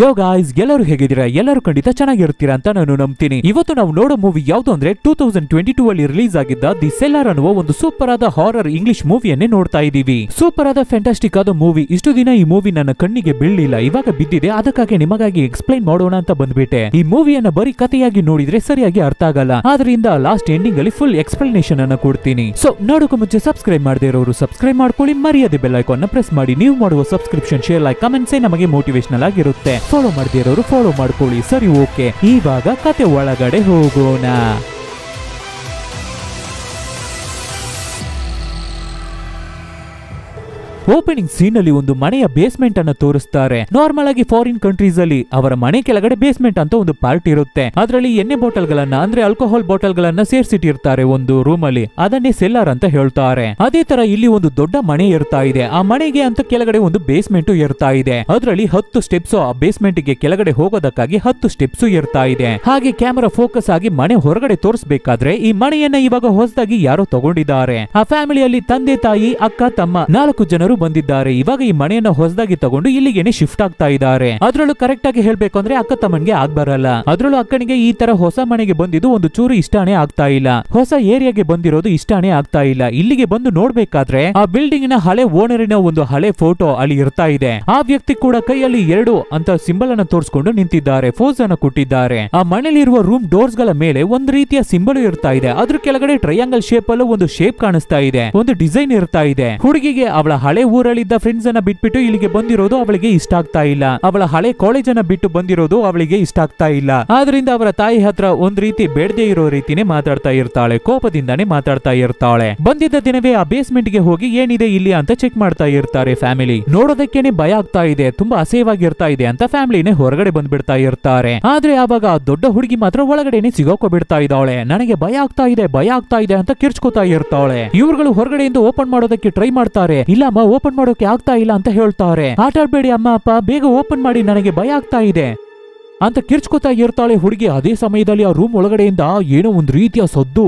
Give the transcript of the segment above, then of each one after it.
ಯೋಗ guys ಎಲ್ಲರೂ ಹೇಗಿದ್ದೀರಾ ಎಲ್ಲರೂ ಖಂಡಿತ ಚೆನ್ನಾಗಿರ್ತೀರಾ ಅಂತ ನಾನು ನಂಬ್ತೀನಿ ಇವತ್ತು ನಾವು ನೋಡೋ ಮೂವಿ ಯಾವ್ದು ಅಂದ್ರೆ ಟೂ ತೌಸಂಡ್ ಟ್ವೆಂಟಿ ಟೂ ಅಲ್ಲಿ ರಿಲೀಸ್ ಆಗಿದ್ದ ದಿ ಸೆಲ್ಲರ್ ಅನ್ನುವ ಒಂದು ಸೂಪರ್ ಆದ ಹಾರರ್ ಇಂಗ್ಲಿಷ್ ಮೂವಿಯನ್ನೇ ನೋಡ್ತಾ ಇದೀವಿ ಸೂಪರ್ ಆದ ಫ್ಯಾಂಟಾಸ್ಟಿಕ್ ಆದ ಮೂವಿ ಇಷ್ಟು ದಿನ ಈ ಮೂವಿ ನನ್ನ ಕಣ್ಣಿಗೆ ಬೀಳಲಿಲ್ಲ ಇವಾಗ ಬಿದ್ದಿದೆ ಅದಕ್ಕಾಗಿ ನಿಮಗಾಗಿ ಎಕ್ಸ್ಪ್ಲೈನ್ ಮಾಡೋಣ ಅಂತ ಬಂದ್ಬಿಟ್ಟೆ ಈ ಮೂವಿಯನ್ನ ಬರೀ ಕಥೆಯಾಗಿ ನೋಡಿದ್ರೆ ಸರಿಯಾಗಿ ಅರ್ಥ ಆಗಲ್ಲ ಆದ್ರಿಂದ ಲಾಸ್ಟ್ ಎಂಡಿಂಗ್ ಅಲ್ಲಿ ಫುಲ್ ಎಕ್ಸ್ಪ್ಲನೇಷನ್ ಅನ್ನ ಕೊಡ್ತೀನಿ ಸೊ ನೋಡೋಕೆ ಮುಂಚೆ ಸಬ್ಸ್ಕ್ರೈಬ್ ಮಾಡದೇ ಇರೋರು ಸಬ್ಸ್ಕ್ರೈಬ್ ಮಾಡ್ಕೊಳ್ಳಿ ಮರ್ಯಾದೆ ಬೆಲ್ ಐಕಾನ್ ಪ್ರೆಸ್ ಮಾಡಿ ನೀವು ಮಾಡುವ ಸಬ್ಸ್ಕ್ರಿಪ್ಷನ್ ಶೇರ್ ಲೈಕ್ ಕಮೆಂಟ್ಸೇ ನಮಗೆ ಮೋಟಿವೇಶನಲ್ ಆಗಿರುತ್ತೆ ಫಾಲೋ ಮಾಡದಿರೋರು ಫಾಲೋ ಮಾಡ್ಕೊಳ್ಳಿ ಸರಿ ಓಕೆ ಇವಾಗ ಕತೆ ಒಳಗಡೆ ಹೋಗೋಣ ಓಪನಿಂಗ್ ಸೀನ್ ಅಲ್ಲಿ ಒಂದು ಮನೆಯ ಬೇಸ್ಮೆಂಟ್ ಅನ್ನ ತೋರಿಸ್ತಾರೆ ನಾರ್ಮಲ್ ಆಗಿ ಫಾರಿನ್ ಕಂಟ್ರೀಸ್ ಅಲ್ಲಿ ಅವರ ಮನೆ ಕೆಳಗಡೆ ಬೇಸ್ಮೆಂಟ್ ಅಂತ ಒಂದು ಪಾರ್ಟ್ ಇರುತ್ತೆ ಅದರಲ್ಲಿ ಎಣ್ಣೆ ಬಾಟಲ್ ಗಳನ್ನ ಅಂದ್ರೆ ಆಲ್ಕೋಹಾಲ್ ಬಾಟಲ್ ಗಳನ್ನ ಸೇರಿಸಿಟ್ಟಿರ್ತಾರೆ ಒಂದು ರೂಮ್ ಅಲ್ಲಿ ಅದನ್ನೇ ಸೆಲ್ಲರ್ ಅಂತ ಹೇಳ್ತಾರೆ ಅದೇ ತರ ಇಲ್ಲಿ ಒಂದು ದೊಡ್ಡ ಮನೆ ಇರ್ತಾ ಇದೆ ಆ ಮನೆಗೆ ಅಂತ ಕೆಳಗಡೆ ಒಂದು ಬೇಸ್ಮೆಂಟ್ ಇರ್ತಾ ಇದೆ ಅದರಲ್ಲಿ ಹತ್ತು ಸ್ಟೆಪ್ಸ್ ಆ ಬೇಸ್ಮೆಂಟ್ ಗೆ ಕೆಳಗಡೆ ಹೋಗೋದಕ್ಕಾಗಿ ಹತ್ತು ಸ್ಟೆಪ್ಸ್ ಇರ್ತಾ ಇದೆ ಹಾಗೆ ಕ್ಯಾಮೆರಾ ಫೋಕಸ್ ಆಗಿ ಮನೆ ಹೊರಗಡೆ ತೋರಿಸಬೇಕಾದ್ರೆ ಈ ಮನೆಯನ್ನ ಇವಾಗ ಹೊಸದಾಗಿ ಯಾರೋ ತಗೊಂಡಿದ್ದಾರೆ ಆ ಫ್ಯಾಮಿಲಿಯಲ್ಲಿ ತಂದೆ ತಾಯಿ ಅಕ್ಕ ತಮ್ಮ ನಾಲ್ಕು ಜನರು ಬಂದಿದ್ದಾರೆ ಇವಾಗ ಈ ಮನೆಯನ್ನ ಹೊಸದಾಗಿ ತಗೊಂಡು ಇಲ್ಲಿಗೆನೆ ಶಿಫ್ಟ್ ಆಗ್ತಾ ಇದ್ದಾರೆ ಅದ್ರಲ್ಲೂ ಕರೆಕ್ಟ್ ಆಗಿ ಹೇಳ್ಬೇಕು ಅಂದ್ರೆ ಅಕ್ಕ ತಮ್ಮನ್ಗೆ ಆಗ್ ಬರಲ್ಲ ಅದ್ರಲ್ಲೂ ಅಕ್ಕನಿಗೆ ಈ ತರ ಹೊಸ ಮನೆಗೆ ಬಂದಿದ್ದು ಒಂದು ಚೂರು ಇಷ್ಟಾನೇ ಆಗ್ತಾ ಇಲ್ಲ ಹೊಸ ಏರಿಯಾಗೆ ಬಂದಿರೋದು ಇಷ್ಟಾನೇ ಆಗ್ತಾ ಇಲ್ಲ ಇಲ್ಲಿಗೆ ಬಂದು ನೋಡ್ಬೇಕಾದ್ರೆ ಆ ಬಿಲ್ಡಿಂಗ್ ನ ಹಳೆ ಓನರಿನ ಒಂದು ಹಳೆ ಫೋಟೋ ಅಲ್ಲಿ ಇರ್ತಾ ಇದೆ ಆ ವ್ಯಕ್ತಿ ಕೂಡ ಕೈಯಲ್ಲಿ ಎರಡು ಅಂತ ಸಿಂಬಲ್ ಅನ್ನು ತೋರಿಸಿಕೊಂಡು ನಿಂತಿದ್ದಾರೆ ಫೋಸ್ ಅನ್ನ ಕೊಟ್ಟಿದ್ದಾರೆ ಆ ಮನೇಲಿರುವ ರೂಮ್ ಡೋರ್ಸ್ ಗಳ ಮೇಲೆ ಒಂದು ರೀತಿಯ ಸಿಂಬಲ್ ಇರ್ತಾ ಇದೆ ಅದ್ರ ಕೆಳಗಡೆ ಟ್ರೈಯಾಂಗಲ್ ಶೇಪ್ ಅಲ್ಲೂ ಒಂದು ಶೇಪ್ ಕಾಣಿಸ್ತಾ ಇದೆ ಒಂದು ಡಿಸೈನ್ ಇರ್ತಾ ಇದೆ ಹುಡುಗಿಗೆ ಅವಳ ಹಳೆ ಊರಲ್ಲಿದ್ದ ಫ್ರೆಂಡ್ಸ್ ಅನ್ನ ಬಿಟ್ಬಿಟ್ಟು ಇಲ್ಲಿಗೆ ಬಂದಿರೋದು ಅವಳಿಗೆ ಇಷ್ಟ ಆಗ್ತಾ ಇಲ್ಲ ಅವಳ ಹಳೆ ಕಾಲೇಜ್ ಅನ್ನ ಬಿಟ್ಟು ಬಂದಿರೋದು ಅವಳಿಗೆ ಇಷ್ಟ ಆಗ್ತಾ ಇಲ್ಲ ಆದ್ರಿಂದ ಅವರ ತಾಯಿ ಹತ್ರ ಒಂದ್ ರೀತಿ ಬೇಡದೇ ಇರೋ ರೀತಿನೇ ಮಾತಾಡ್ತಾ ಇರ್ತಾಳೆ ಕೋಪದಿಂದಾನೇ ಮಾತಾಡ್ತಾ ಇರ್ತಾಳೆ ಬಂದಿದ್ದ ದಿನವೇ ಆ ಬೇಸ್ಮೆಂಟ್ ಗೆ ಹೋಗಿ ಏನಿದೆ ಇಲ್ಲಿ ಅಂತ ಚೆಕ್ ಮಾಡ್ತಾ ಇರ್ತಾರೆ ಫ್ಯಾಮಿಲಿ ನೋಡೋದಕ್ಕೇನೆ ಭಯ ಆಗ್ತಾ ಇದೆ ತುಂಬಾ ಅಸಹ್ಯವಾಗಿರ್ತಾ ಇದೆ ಅಂತ ಫ್ಯಾಮಿಲಿನೇ ಹೊರಗಡೆ ಬಂದ್ಬಿಡ್ತಾ ಇರ್ತಾರೆ ಆದ್ರೆ ಆ ದೊಡ್ಡ ಹುಡುಗಿ ಮಾತ್ರ ಒಳಗಡೆನೆ ಸಿಗೋಕೋ ಬಿಡ್ತಾ ಇದ್ದಾಳೆ ನನಗೆ ಭಯ ಆಗ್ತಾ ಇದೆ ಭಯ ಆಗ್ತಾ ಇದೆ ಅಂತ ಕಿರ್ಚ್ಕೋತಾ ಇರ್ತಾಳೆ ಇವ್ರುಗಳು ಇಂದ ಓಪನ್ ಮಾಡೋದಕ್ಕೆ ಟ್ರೈ ಮಾಡ್ತಾರೆ ಇಲ್ಲಮ್ಮ ಓಪನ್ ಮಾಡೋಕೆ ಆಗ್ತಾ ಇಲ್ಲ ಅಂತ ಹೇಳ್ತಾವ್ರೆ ಆಟಾಡ್ಬೇಡಿ ಅಮ್ಮ ಅಪ್ಪ ಬೇಗ ಓಪನ್ ಮಾಡಿ ನನಗೆ ಭಯ ಆಗ್ತಾ ಇದೆ ಅಂತ ಕಿರ್ಚ್ಕೊತಾ ಇರ್ತಾಳೆ ಹುಡುಗಿ ಅದೇ ಸಮಯದಲ್ಲಿ ಆ ರೂಮ್ ಒಳಗಡೆಯಿಂದ ಏನೋ ಒಂದ್ ರೀತಿಯ ಸದ್ದು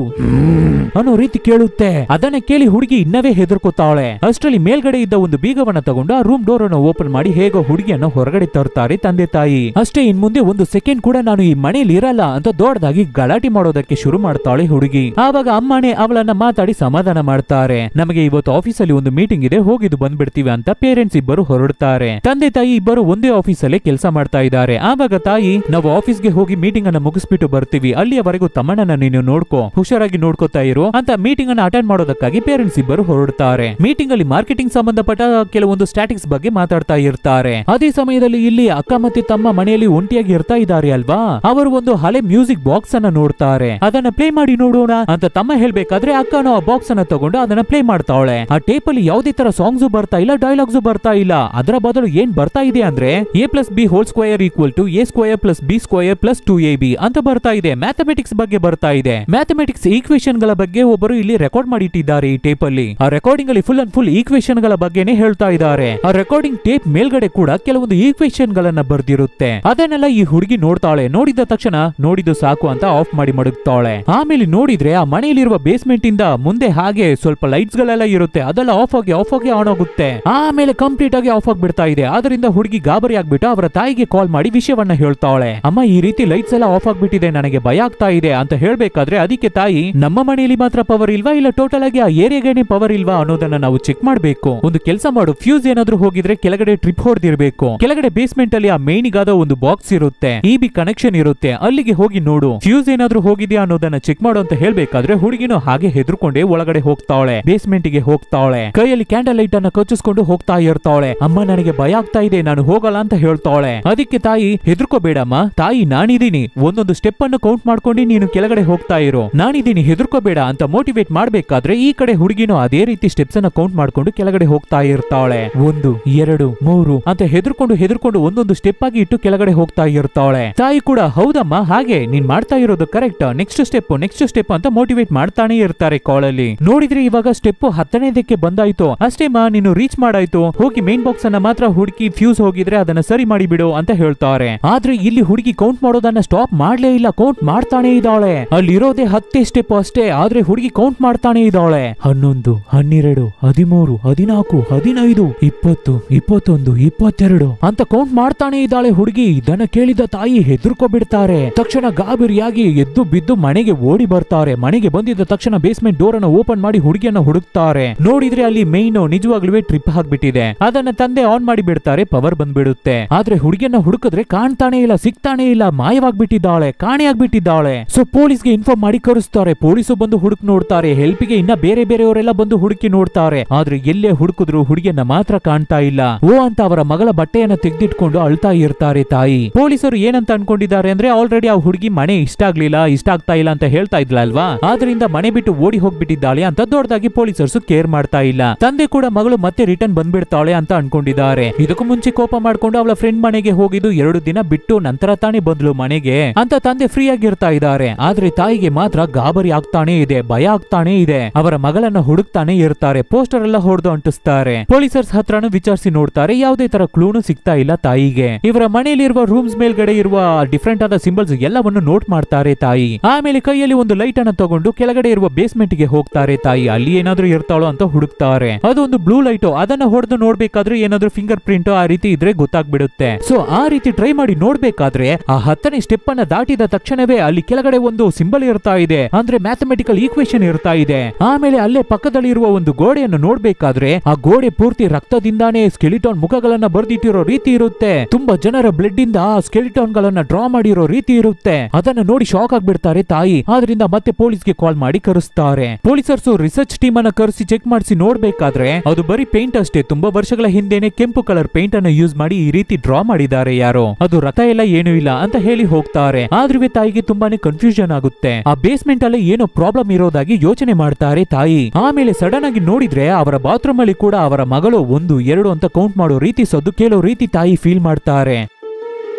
ಅನ್ನೋ ರೀತಿ ಕೇಳುತ್ತೆ ಅದನ್ನ ಕೇಳಿ ಹುಡುಗಿ ಇನ್ನವೇ ಹೆದರ್ಕೊತಾಳೆ ಅಷ್ಟರಲ್ಲಿ ಮೇಲ್ಗಡೆ ಇದ್ದ ಒಂದು ಬೀಗವನ್ನ ತಗೊಂಡು ಆ ರೂಮ್ ಡೋರ್ ಅನ್ನು ಓಪನ್ ಮಾಡಿ ಹೇಗೋ ಹುಡುಗಿಯನ್ನ ಹೊರಗಡೆ ತರ್ತಾರೆ ತಂದೆ ತಾಯಿ ಅಷ್ಟೇ ಇನ್ ಮುಂದೆ ಒಂದು ಸೆಕೆಂಡ್ ಕೂಡ ನಾನು ಈ ಮನೇಲಿ ಇರಲ್ಲ ಅಂತ ದೊಡ್ಡದಾಗಿ ಗಲಾಟೆ ಮಾಡೋದಕ್ಕೆ ಶುರು ಮಾಡ್ತಾಳೆ ಹುಡುಗಿ ಆವಾಗ ಅಮ್ಮನೇ ಅವಳನ್ನ ಮಾತಾಡಿ ಸಮಾಧಾನ ಮಾಡ್ತಾರೆ ನಮಗೆ ಇವತ್ತು ಆಫೀಸಲ್ಲಿ ಒಂದು ಮೀಟಿಂಗ್ ಇದೆ ಹೋಗಿದ್ದು ಬಂದ್ಬಿಡ್ತೀವಿ ಅಂತ ಪೇರೆಂಟ್ಸ್ ಇಬ್ಬರು ಹೊರಡ್ತಾರೆ ತಂದೆ ತಾಯಿ ಇಬ್ಬರು ಒಂದೇ ಆಫೀಸಲ್ಲೇ ಕೆಲಸ ಮಾಡ್ತಾ ಇದ್ದಾರೆ ಆವಾಗ ತಾಯಿ ನಾವು ಆಫೀಸ್ಗೆ ಹೋಗಿ ಮೀಟಿಂಗ್ ಅನ್ನ ಮುಗಿಸ್ಬಿಟ್ಟು ಬರ್ತೀವಿ ಅಲ್ಲಿಯವರೆಗೂ ತಮ್ಮಣ್ಣನ ನೀನು ನೋಡ್ಕೋ ಹುಷಾರಾಗಿ ನೋಡ್ಕೋತಾ ಇರೋ ಅಂತ ಮೀಟಿಂಗ್ ಅನ್ನ ಅಟೆಂಡ್ ಮಾಡೋದಕ್ಕಾಗಿ ಪೇರೆಂಟ್ಸ್ ಇಬ್ಬರು ಹೊರಡ್ತಾರೆ ಮೀಟಿಂಗ್ ಅಲ್ಲಿ ಮಾರ್ಕೆಟಿಂಗ್ ಸಂಬಂಧಪಟ್ಟ ಕೆಲವೊಂದು ಸ್ಟಾಟಿಕ್ಸ್ ಬಗ್ಗೆ ಮಾತಾಡ್ತಾ ಇರ್ತಾರೆ ಅದೇ ಸಮಯದಲ್ಲಿ ಇಲ್ಲಿ ಅಕ್ಕ ಮತ್ತೆ ತಮ್ಮ ಮನೆಯಲ್ಲಿ ಒಂಟಿಯಾಗಿ ಇರ್ತಾ ಇದ್ದಾರೆ ಅಲ್ವಾ ಅವರು ಒಂದು ಹಳೆ ಮ್ಯೂಸಿಕ್ ಬಾಕ್ಸ್ ಅನ್ನ ನೋಡ್ತಾರೆ ಅದನ್ನ ಪ್ಲೇ ಮಾಡಿ ನೋಡೋಣ ಅಂತ ತಮ್ಮ ಹೇಳ್ಬೇಕಾದ್ರೆ ಅಕ್ಕನು ಆ ಬಾಕ್ಸ್ ಅನ್ನ ತಗೊಂಡು ಅದನ್ನ ಪ್ಲೇ ಮಾಡ್ತಾವಳೆ ಆ ಟೇಪ್ ಅಲ್ಲಿ ಯಾವುದೇ ತರ ಸಾಂಗ್ಸ್ ಬರ್ತಾ ಇಲ್ಲ ಡೈಲಾಗ್ಸ್ ಬರ್ತಾ ಇಲ್ಲ ಅದರ ಬದಲು ಏನ್ ಬರ್ತಾ ಇದೆ ಅಂದ್ರೆ A plus B whole square equal to A square square plus B square plus two A B ಅಂತ ಬರ್ತಾ ಇದೆ ಮ್ಯಾಥಮೆಟಿಕ್ಸ್ ಬಗ್ಗೆ ಬರ್ತಾ ಇದೆ ಮ್ಯಾಥಮೆಟಿಕ್ಸ್ ಈಕ್ವೇಶನ್ ಗಳ ಬಗ್ಗೆ ಒಬ್ಬರು ಇಲ್ಲಿ ರೆಕಾರ್ಡ್ ಮಾಡಿಟ್ಟಿದ್ದಾರೆ ಈ ಟೇಪ್ ಅಲ್ಲಿ ಆ ರೆಕಾರ್ಡಿಂಗ್ ಅಲ್ಲಿ ಫುಲ್ ಅಂಡ್ ಫುಲ್ ಈಕ್ವೇಶನ್ ಗಳ ಬಗ್ಗೆನೇ ಹೇಳ್ತಾ ಇದ್ದಾರೆ ಆ ರೆಕಾರ್ಡಿಂಗ್ ಟೇಪ್ ಮೇಲ್ಗಡೆ ಕೂಡ ಕೆಲವೊಂದು ಈಕ್ವೇಶನ್ ಗಳನ್ನ ಬರ್ದಿರುತ್ತೆ ಅದನ್ನೆಲ್ಲ ಈ ಹುಡುಗಿ ನೋಡ್ತಾಳೆ ನೋಡಿದ ತಕ್ಷಣ ನೋಡಿದ್ದು ಸಾಕು ಅಂತ ಆಫ್ ಮಾಡಿ ಮಡಗ್ತಾಳೆ ಆಮೇಲೆ ನೋಡಿದ್ರೆ ಆ ಮನೆಯಲ್ಲಿರುವ ಬೇಸ್ಮೆಂಟ್ ಇಂದ ಮುಂದೆ ಹಾಗೆ ಸ್ವಲ್ಪ ಲೈಟ್ಸ್ ಗಳೆಲ್ಲ ಇರುತ್ತೆ ಅದೆಲ್ಲ ಆಫ್ ಆಗಿ ಆಫ್ ಆಗಿ ಆನ್ ಆಗುತ್ತೆ ಆಮೇಲೆ ಕಂಪ್ಲೀಟ್ ಆಗಿ ಆಫ್ ಬಿಡ್ತಾ ಇದೆ ಅದರಿಂದ ಹುಡುಗಿ ಗಾಬರಿ ಆಗ್ಬಿಟ್ಟು ಅವರ ತಾಯಿಗೆ ಕಾಲ್ ಮಾಡಿ ವಿಷಯವನ್ನ ಹೇಳ್ತಾರೆ ಹೇಳ್ತಾಳೆ ಅಮ್ಮ ಈ ರೀತಿ ಲೈಟ್ಸ್ ಎಲ್ಲ ಆಫ್ ಆಗ್ಬಿಟ್ಟಿದೆ ನನಗೆ ಭಯ ಆಗ್ತಾ ಇದೆ ಅಂತ ಹೇಳ್ಬೇಕಾದ್ರೆ ಅದಕ್ಕೆ ತಾಯಿ ನಮ್ಮ ಮನೆಯಲ್ಲಿ ಮಾತ್ರ ಪವರ್ ಇಲ್ವಾ ಇಲ್ಲ ಟೋಟಲ್ ಆಗಿ ಆ ಏರಿಯಾಗೇನೆ ಪವರ್ ಇಲ್ವಾ ಅನ್ನೋದನ್ನ ನಾವು ಚೆಕ್ ಮಾಡ್ಬೇಕು ಒಂದು ಕೆಲಸ ಮಾಡು ಫ್ಯೂಸ್ ಏನಾದ್ರೂ ಹೋಗಿದ್ರೆ ಕೆಳಗಡೆ ಟ್ರಿಪ್ ಹೊಡೆದಿರ್ಬೇಕು ಕೆಳಗಡೆ ಬೇಸ್ಮೆಂಟ್ ಅಲ್ಲಿ ಆ ಮೇನಿಗಾದ ಒಂದು ಬಾಕ್ಸ್ ಇರುತ್ತೆ ಇ ಬಿ ಕನೆಕ್ಷನ್ ಇರುತ್ತೆ ಅಲ್ಲಿಗೆ ಹೋಗಿ ನೋಡು ಫ್ಯೂಸ್ ಏನಾದ್ರೂ ಹೋಗಿದ್ಯಾ ಅನ್ನೋದನ್ನ ಚೆಕ್ ಮಾಡು ಅಂತ ಹೇಳ್ಬೇಕಾದ್ರೆ ಹುಡುಗಿನೂ ಹಾಗೆ ಹೆದರ್ಕೊಂಡೆ ಒಳಗಡೆ ಹೋಗ್ತಾಳೆ ಬೇಸ್ಮೆಂಟ್ ಗೆ ಹೋಗ್ತಾಳೆ ಕೈಯಲ್ಲಿ ಕ್ಯಾಂಡಲ್ ಲೈಟ್ ಅನ್ನ ಕಚ್ಚಿಸ್ಕೊಂಡು ಹೋಗ್ತಾ ಇರ್ತಾವಳೆ ಅಮ್ಮ ನನಗೆ ಭಯ ಆಗ್ತಾ ಇದೆ ನಾನು ಹೋಗಲ್ಲ ಅಂತ ಹೇಳ್ತಾಳೆ ಅದಕ್ಕೆ ತಾಯಿ ಹೆದರ್ಕೋ ಹೆದರ್ಕೋಬೇಡಮ್ಮ ತಾಯಿ ನಾನಿದ್ದೀನಿ ಒಂದೊಂದು ಸ್ಟೆಪ್ ಅನ್ನು ಕೌಂಟ್ ಮಾಡ್ಕೊಂಡು ನೀನು ಕೆಳಗಡೆ ಹೋಗ್ತಾ ಇರೋ ನಾನಿದ್ದೀನಿ ಹೆದರ್ಕೋಬೇಡ ಅಂತ ಮೋಟಿವೇಟ್ ಮಾಡ್ಬೇಕಾದ್ರೆ ಈ ಕಡೆ ಹುಡುಗಿನೂ ಅದೇ ರೀತಿ ಸ್ಟೆಪ್ಸ್ ಅನ್ನ ಕೌಂಟ್ ಮಾಡ್ಕೊಂಡು ಕೆಳಗಡೆ ಹೋಗ್ತಾ ಇರ್ತಾಳೆ ಒಂದು ಎರಡು ಮೂರು ಅಂತ ಹೆದರ್ಕೊಂಡು ಹೆದರ್ಕೊಂಡು ಒಂದೊಂದು ಸ್ಟೆಪ್ ಆಗಿ ಇಟ್ಟು ಕೆಳಗಡೆ ಹೋಗ್ತಾ ಇರ್ತಾಳೆ ತಾಯಿ ಕೂಡ ಹೌದಮ್ಮ ಹಾಗೆ ನೀನ್ ಮಾಡ್ತಾ ಇರೋದು correct next step next step ಅಂತ ಮೋಟಿವೇಟ್ ಮಾಡ್ತಾನೆ ಇರ್ತಾರೆ ಕಾಲಲ್ಲಿ ನೋಡಿದ್ರೆ ಇವಾಗ ಸ್ಟೆಪ್ ಹತ್ತನೇದಕ್ಕೆ ಬಂದಾಯ್ತು ಅಷ್ಟೇ ಮಾ ನೀನು ರೀಚ್ ಮಾಡಾಯ್ತು ಹೋಗಿ ಮೇನ್ ಬಾಕ್ಸ್ ಅನ್ನ ಮಾತ್ರ ಹುಡುಕಿ ಫ್ಯೂಸ್ ಹೋಗಿದ್ರೆ ಅದನ್ನ ಸರಿ ಮಾಡಿ ಬಿಡು ಅಂತ ಹೇಳ್ತಾರೆ ಆದ್ರೆ ಇಲ್ಲಿ ಹುಡುಗಿ ಕೌಂಟ್ ಮಾಡೋದನ್ನ ಸ್ಟಾಪ್ ಮಾಡ್ಲೇ ಇಲ್ಲ ಕೌಂಟ್ ಮಾಡ್ತಾನೆ ಇದ್ದಾಳೆ ಅಲ್ಲಿರೋದೇ ಹತ್ತೇ ಸ್ಟೆಪ್ ಅಷ್ಟೇ ಆದ್ರೆ ಹುಡುಗಿ ಕೌಂಟ್ ಮಾಡ್ತಾನೆ ಇದ್ದಾಳೆ ಹನ್ನೊಂದು ಹನ್ನೆರಡು ಹದಿಮೂರು ಹದಿನಾಲ್ಕು ಹದಿನೈದು ಇಪ್ಪತ್ತು ಇಪ್ಪತ್ತೊಂದು ಇಪ್ಪತ್ತೆರಡು ಅಂತ ಕೌಂಟ್ ಮಾಡ್ತಾನೆ ಇದ್ದಾಳೆ ಹುಡುಗಿ ಇದನ್ನ ಕೇಳಿದ ತಾಯಿ ಹೆದರ್ಕೊ ಬಿಡ್ತಾರೆ ತಕ್ಷಣ ಗಾಬರಿಯಾಗಿ ಎದ್ದು ಬಿದ್ದು ಮನೆಗೆ ಓಡಿ ಬರ್ತಾರೆ ಮನೆಗೆ ಬಂದಿದ್ದ ತಕ್ಷಣ ಬೇಸ್ಮೆಂಟ್ ಡೋರ್ ಅನ್ನು ಓಪನ್ ಮಾಡಿ ಹುಡುಗಿಯನ್ನ ಹುಡುಕ್ತಾರೆ ನೋಡಿದ್ರೆ ಅಲ್ಲಿ ಮೇಯ್ನು ನಿಜವಾಗ್ಲೂ ಟ್ರಿಪ್ ಹಾಕ್ಬಿಟ್ಟಿದೆ ಅದನ್ನ ತಂದೆ ಆನ್ ಮಾಡಿ ಬಿಡ್ತಾರೆ ಪವರ್ ಬಂದ್ಬಿಡುತ್ತೆ ಆದ್ರೆ ಹುಡುಗಿಯನ್ನ ಹುಡುಕಿದ್ರೆ ಕಾಣ್ತಾನೆ ಇಲ್ಲ ಸಿಗ್ತಾನೆ ಇಲ್ಲ ಮಾಯವಾಗ್ಬಿಟ್ಟಿದ್ದಾಳೆ ಕಾಣೆಯಾಗ್ಬಿಟ್ಟಿದ್ದಾಳೆ ಸೊ ಪೊಲೀಸ್ಗೆ ಇನ್ಫಾರ್ಮ್ ಮಾಡಿ ಕರೆಸ್ತಾರೆ ಪೊಲೀಸು ಬಂದು ಹುಡುಕ್ ನೋಡ್ತಾರೆ ಹೆಲ್ಪ್ ಗೆ ಇನ್ನ ಬೇರೆ ಬೇರೆಯವರೆಲ್ಲ ಬಂದು ಹುಡುಕಿ ನೋಡ್ತಾರೆ ಆದ್ರೆ ಎಲ್ಲೇ ಹುಡುಕಿದ್ರು ಹುಡುಗಿಯನ್ನ ಮಾತ್ರ ಕಾಣ್ತಾ ಇಲ್ಲ ಓ ಅಂತ ಅವರ ಮಗಳ ಬಟ್ಟೆಯನ್ನ ತೆಗೆದಿಟ್ಕೊಂಡು ಅಳ್ತಾ ಇರ್ತಾರೆ ತಾಯಿ ಪೊಲೀಸರು ಏನಂತ ಅನ್ಕೊಂಡಿದ್ದಾರೆ ಅಂದ್ರೆ ಆಲ್ರೆಡಿ ಆ ಹುಡುಗಿ ಮನೆ ಇಷ್ಟ ಆಗ್ಲಿಲ್ಲ ಇಷ್ಟ ಆಗ್ತಾ ಇಲ್ಲ ಅಂತ ಹೇಳ್ತಾ ಇದ್ಲ ಅಲ್ವಾ ಆದ್ರಿಂದ ಮನೆ ಬಿಟ್ಟು ಓಡಿ ಹೋಗ್ಬಿಟ್ಟಿದ್ದಾಳೆ ಅಂತ ದೊಡ್ಡದಾಗಿ ಪೊಲೀಸರ್ಸು ಕೇರ್ ಮಾಡ್ತಾ ಇಲ್ಲ ತಂದೆ ಕೂಡ ಮಗಳು ಮತ್ತೆ ರಿಟರ್ನ್ ಬಂದ್ಬಿಡ್ತಾಳೆ ಅಂತ ಅನ್ಕೊಂಡಿದ್ದಾರೆ ಇದಕ್ಕೂ ಮುಂಚೆ ಕೋಪ ಮಾಡ್ಕೊಂಡು ಅವಳ ಫ್ರೆಂಡ್ ಮನೆಗೆ ಹೋಗಿದ್ದು ಎರಡು ದಿನ ಬಿಟ್ಟು ನಂತರ ತಾನೇ ಬಂದ್ಲು ಮನೆಗೆ ಅಂತ ತಂದೆ ಫ್ರೀ ಆಗಿರ್ತಾ ಇದ್ದಾರೆ ಆದ್ರೆ ತಾಯಿಗೆ ಮಾತ್ರ ಗಾಬರಿ ಆಗ್ತಾನೆ ಇದೆ ಭಯ ಆಗ್ತಾನೆ ಇದೆ ಅವರ ಮಗಳನ್ನ ಹುಡುಕ್ತಾನೆ ಇರ್ತಾರೆ ಪೋಸ್ಟರ್ ಎಲ್ಲ ಹೊಡೆದು ಅಂಟಿಸ್ತಾರೆ ಪೊಲೀಸರ್ಸ್ ಹತ್ರನೂ ವಿಚಾರಿಸಿ ನೋಡ್ತಾರೆ ಯಾವುದೇ ತರ ಕ್ಲೂನು ಸಿಗ್ತಾ ಇಲ್ಲ ತಾಯಿಗೆ ಇವರ ಮನೆಯಲ್ಲಿರುವ ರೂಮ್ಸ್ ಮೇಲ್ಗಡೆ ಇರುವ ಡಿಫ್ರೆಂಟ್ ಆದ ಸಿಂಬಲ್ಸ್ ಎಲ್ಲವನ್ನು ನೋಟ್ ಮಾಡ್ತಾರೆ ತಾಯಿ ಆಮೇಲೆ ಕೈಯಲ್ಲಿ ಒಂದು ಲೈಟ್ ಅನ್ನ ತಗೊಂಡು ಕೆಳಗಡೆ ಇರುವ ಬೇಸ್ಮೆಂಟ್ ಗೆ ಹೋಗ್ತಾರೆ ತಾಯಿ ಅಲ್ಲಿ ಏನಾದ್ರೂ ಇರ್ತಾಳೋ ಅಂತ ಹುಡುಕ್ತಾರೆ ಅದು ಒಂದು ಬ್ಲೂ ಲೈಟ್ ಅದನ್ನ ಹೊಡೆದು ನೋಡ್ಬೇಕಾದ್ರೆ ಏನಾದ್ರೂ ಫಿಂಗರ್ ಪ್ರಿಂಟ್ ಆ ರೀತಿ ಇದ್ರೆ ಗೊತ್ತಾಗ್ಬಿಡುತ್ತೆ ಸೊ ಆ ರೀತಿ ಟ್ರೈ ಮಾಡಿ ನೋಡ್ಬೇಕು ಹೋಗ್ಬೇಕಾದ್ರೆ ಆ ಹತ್ತನೇ ಸ್ಟೆಪ್ ಅನ್ನ ದಾಟಿದ ತಕ್ಷಣವೇ ಅಲ್ಲಿ ಕೆಳಗಡೆ ಒಂದು ಸಿಂಬಲ್ ಇರ್ತಾ ಇದೆ ಅಂದ್ರೆ ಮ್ಯಾಥಮೆಟಿಕಲ್ ಈಕ್ವೇಶನ್ ಇರ್ತಾ ಇದೆ ಆಮೇಲೆ ಅಲ್ಲೇ ಪಕ್ಕದಲ್ಲಿ ಇರುವ ಒಂದು ಗೋಡೆಯನ್ನು ನೋಡ್ಬೇಕಾದ್ರೆ ಆ ಗೋಡೆ ಪೂರ್ತಿ ರಕ್ತದಿಂದಾನೇ ಸ್ಕೆಲಿಟಾನ್ ಮುಖಗಳನ್ನ ಬರ್ದಿಟ್ಟಿರೋ ರೀತಿ ಇರುತ್ತೆ ತುಂಬಾ ಜನರ ಬ್ಲಡ್ ಇಂದ ಆ ಸ್ಕೆಲಿಟಾನ್ ಗಳನ್ನ ಡ್ರಾ ಮಾಡಿರೋ ರೀತಿ ಇರುತ್ತೆ ಅದನ್ನ ನೋಡಿ ಶಾಕ್ ಆಗ್ಬಿಡ್ತಾರೆ ತಾಯಿ ಆದ್ರಿಂದ ಮತ್ತೆ ಪೊಲೀಸ್ ಗೆ ಕಾಲ್ ಮಾಡಿ ಕರೆಸ್ತಾರೆ ಪೊಲೀಸರ್ಸು ರಿಸರ್ಚ್ ಟೀಮ್ ಅನ್ನ ಕರೆಸಿ ಚೆಕ್ ಮಾಡಿಸಿ ನೋಡ್ಬೇಕಾದ್ರೆ ಅದು ಬರೀ ಪೇಂಟ್ ಅಷ್ಟೇ ತುಂಬಾ ವರ್ಷಗಳ ಹಿಂದೆನೆ ಕೆಂಪು ಕಲರ್ ಪೇಂಟ್ ಅನ್ನ ಯೂಸ್ ಮಾಡಿ ಈ ರೀತಿ ಡ್ರಾ ಮಾಡಿದ್ದಾರೆ ಯಾರು ಅದು ರಥ ಎಲ್ಲ ಏನೂ ಇಲ್ಲ ಅಂತ ಹೇಳಿ ಹೋಗ್ತಾರೆ ಆದ್ರೂ ತಾಯಿಗೆ ತುಂಬಾನೇ ಕನ್ಫ್ಯೂಷನ್ ಆಗುತ್ತೆ ಆ ಬೇಸ್ಮೆಂಟ್ ಅಲ್ಲಿ ಏನೋ ಪ್ರಾಬ್ಲಮ್ ಇರೋದಾಗಿ ಯೋಚನೆ ಮಾಡ್ತಾರೆ ತಾಯಿ ಆಮೇಲೆ ಸಡನ್ ಆಗಿ ನೋಡಿದ್ರೆ ಅವರ ಬಾತ್ರೂಮ್ ಅಲ್ಲಿ ಕೂಡ ಅವರ ಮಗಳು ಒಂದು ಎರಡು ಅಂತ ಕೌಂಟ್ ಮಾಡೋ ರೀತಿ ಸದ್ದು ಕೇಳೋ ರೀತಿ ತಾಯಿ ಫೀಲ್ ಮಾಡ್ತಾರೆ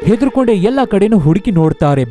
ಹೆದರ್ಕೊಂಡೆ ಎಲ್ಲ ಕಡೆನೂ ಹುಡುಕಿ ನೋಡ್ತಾರೆ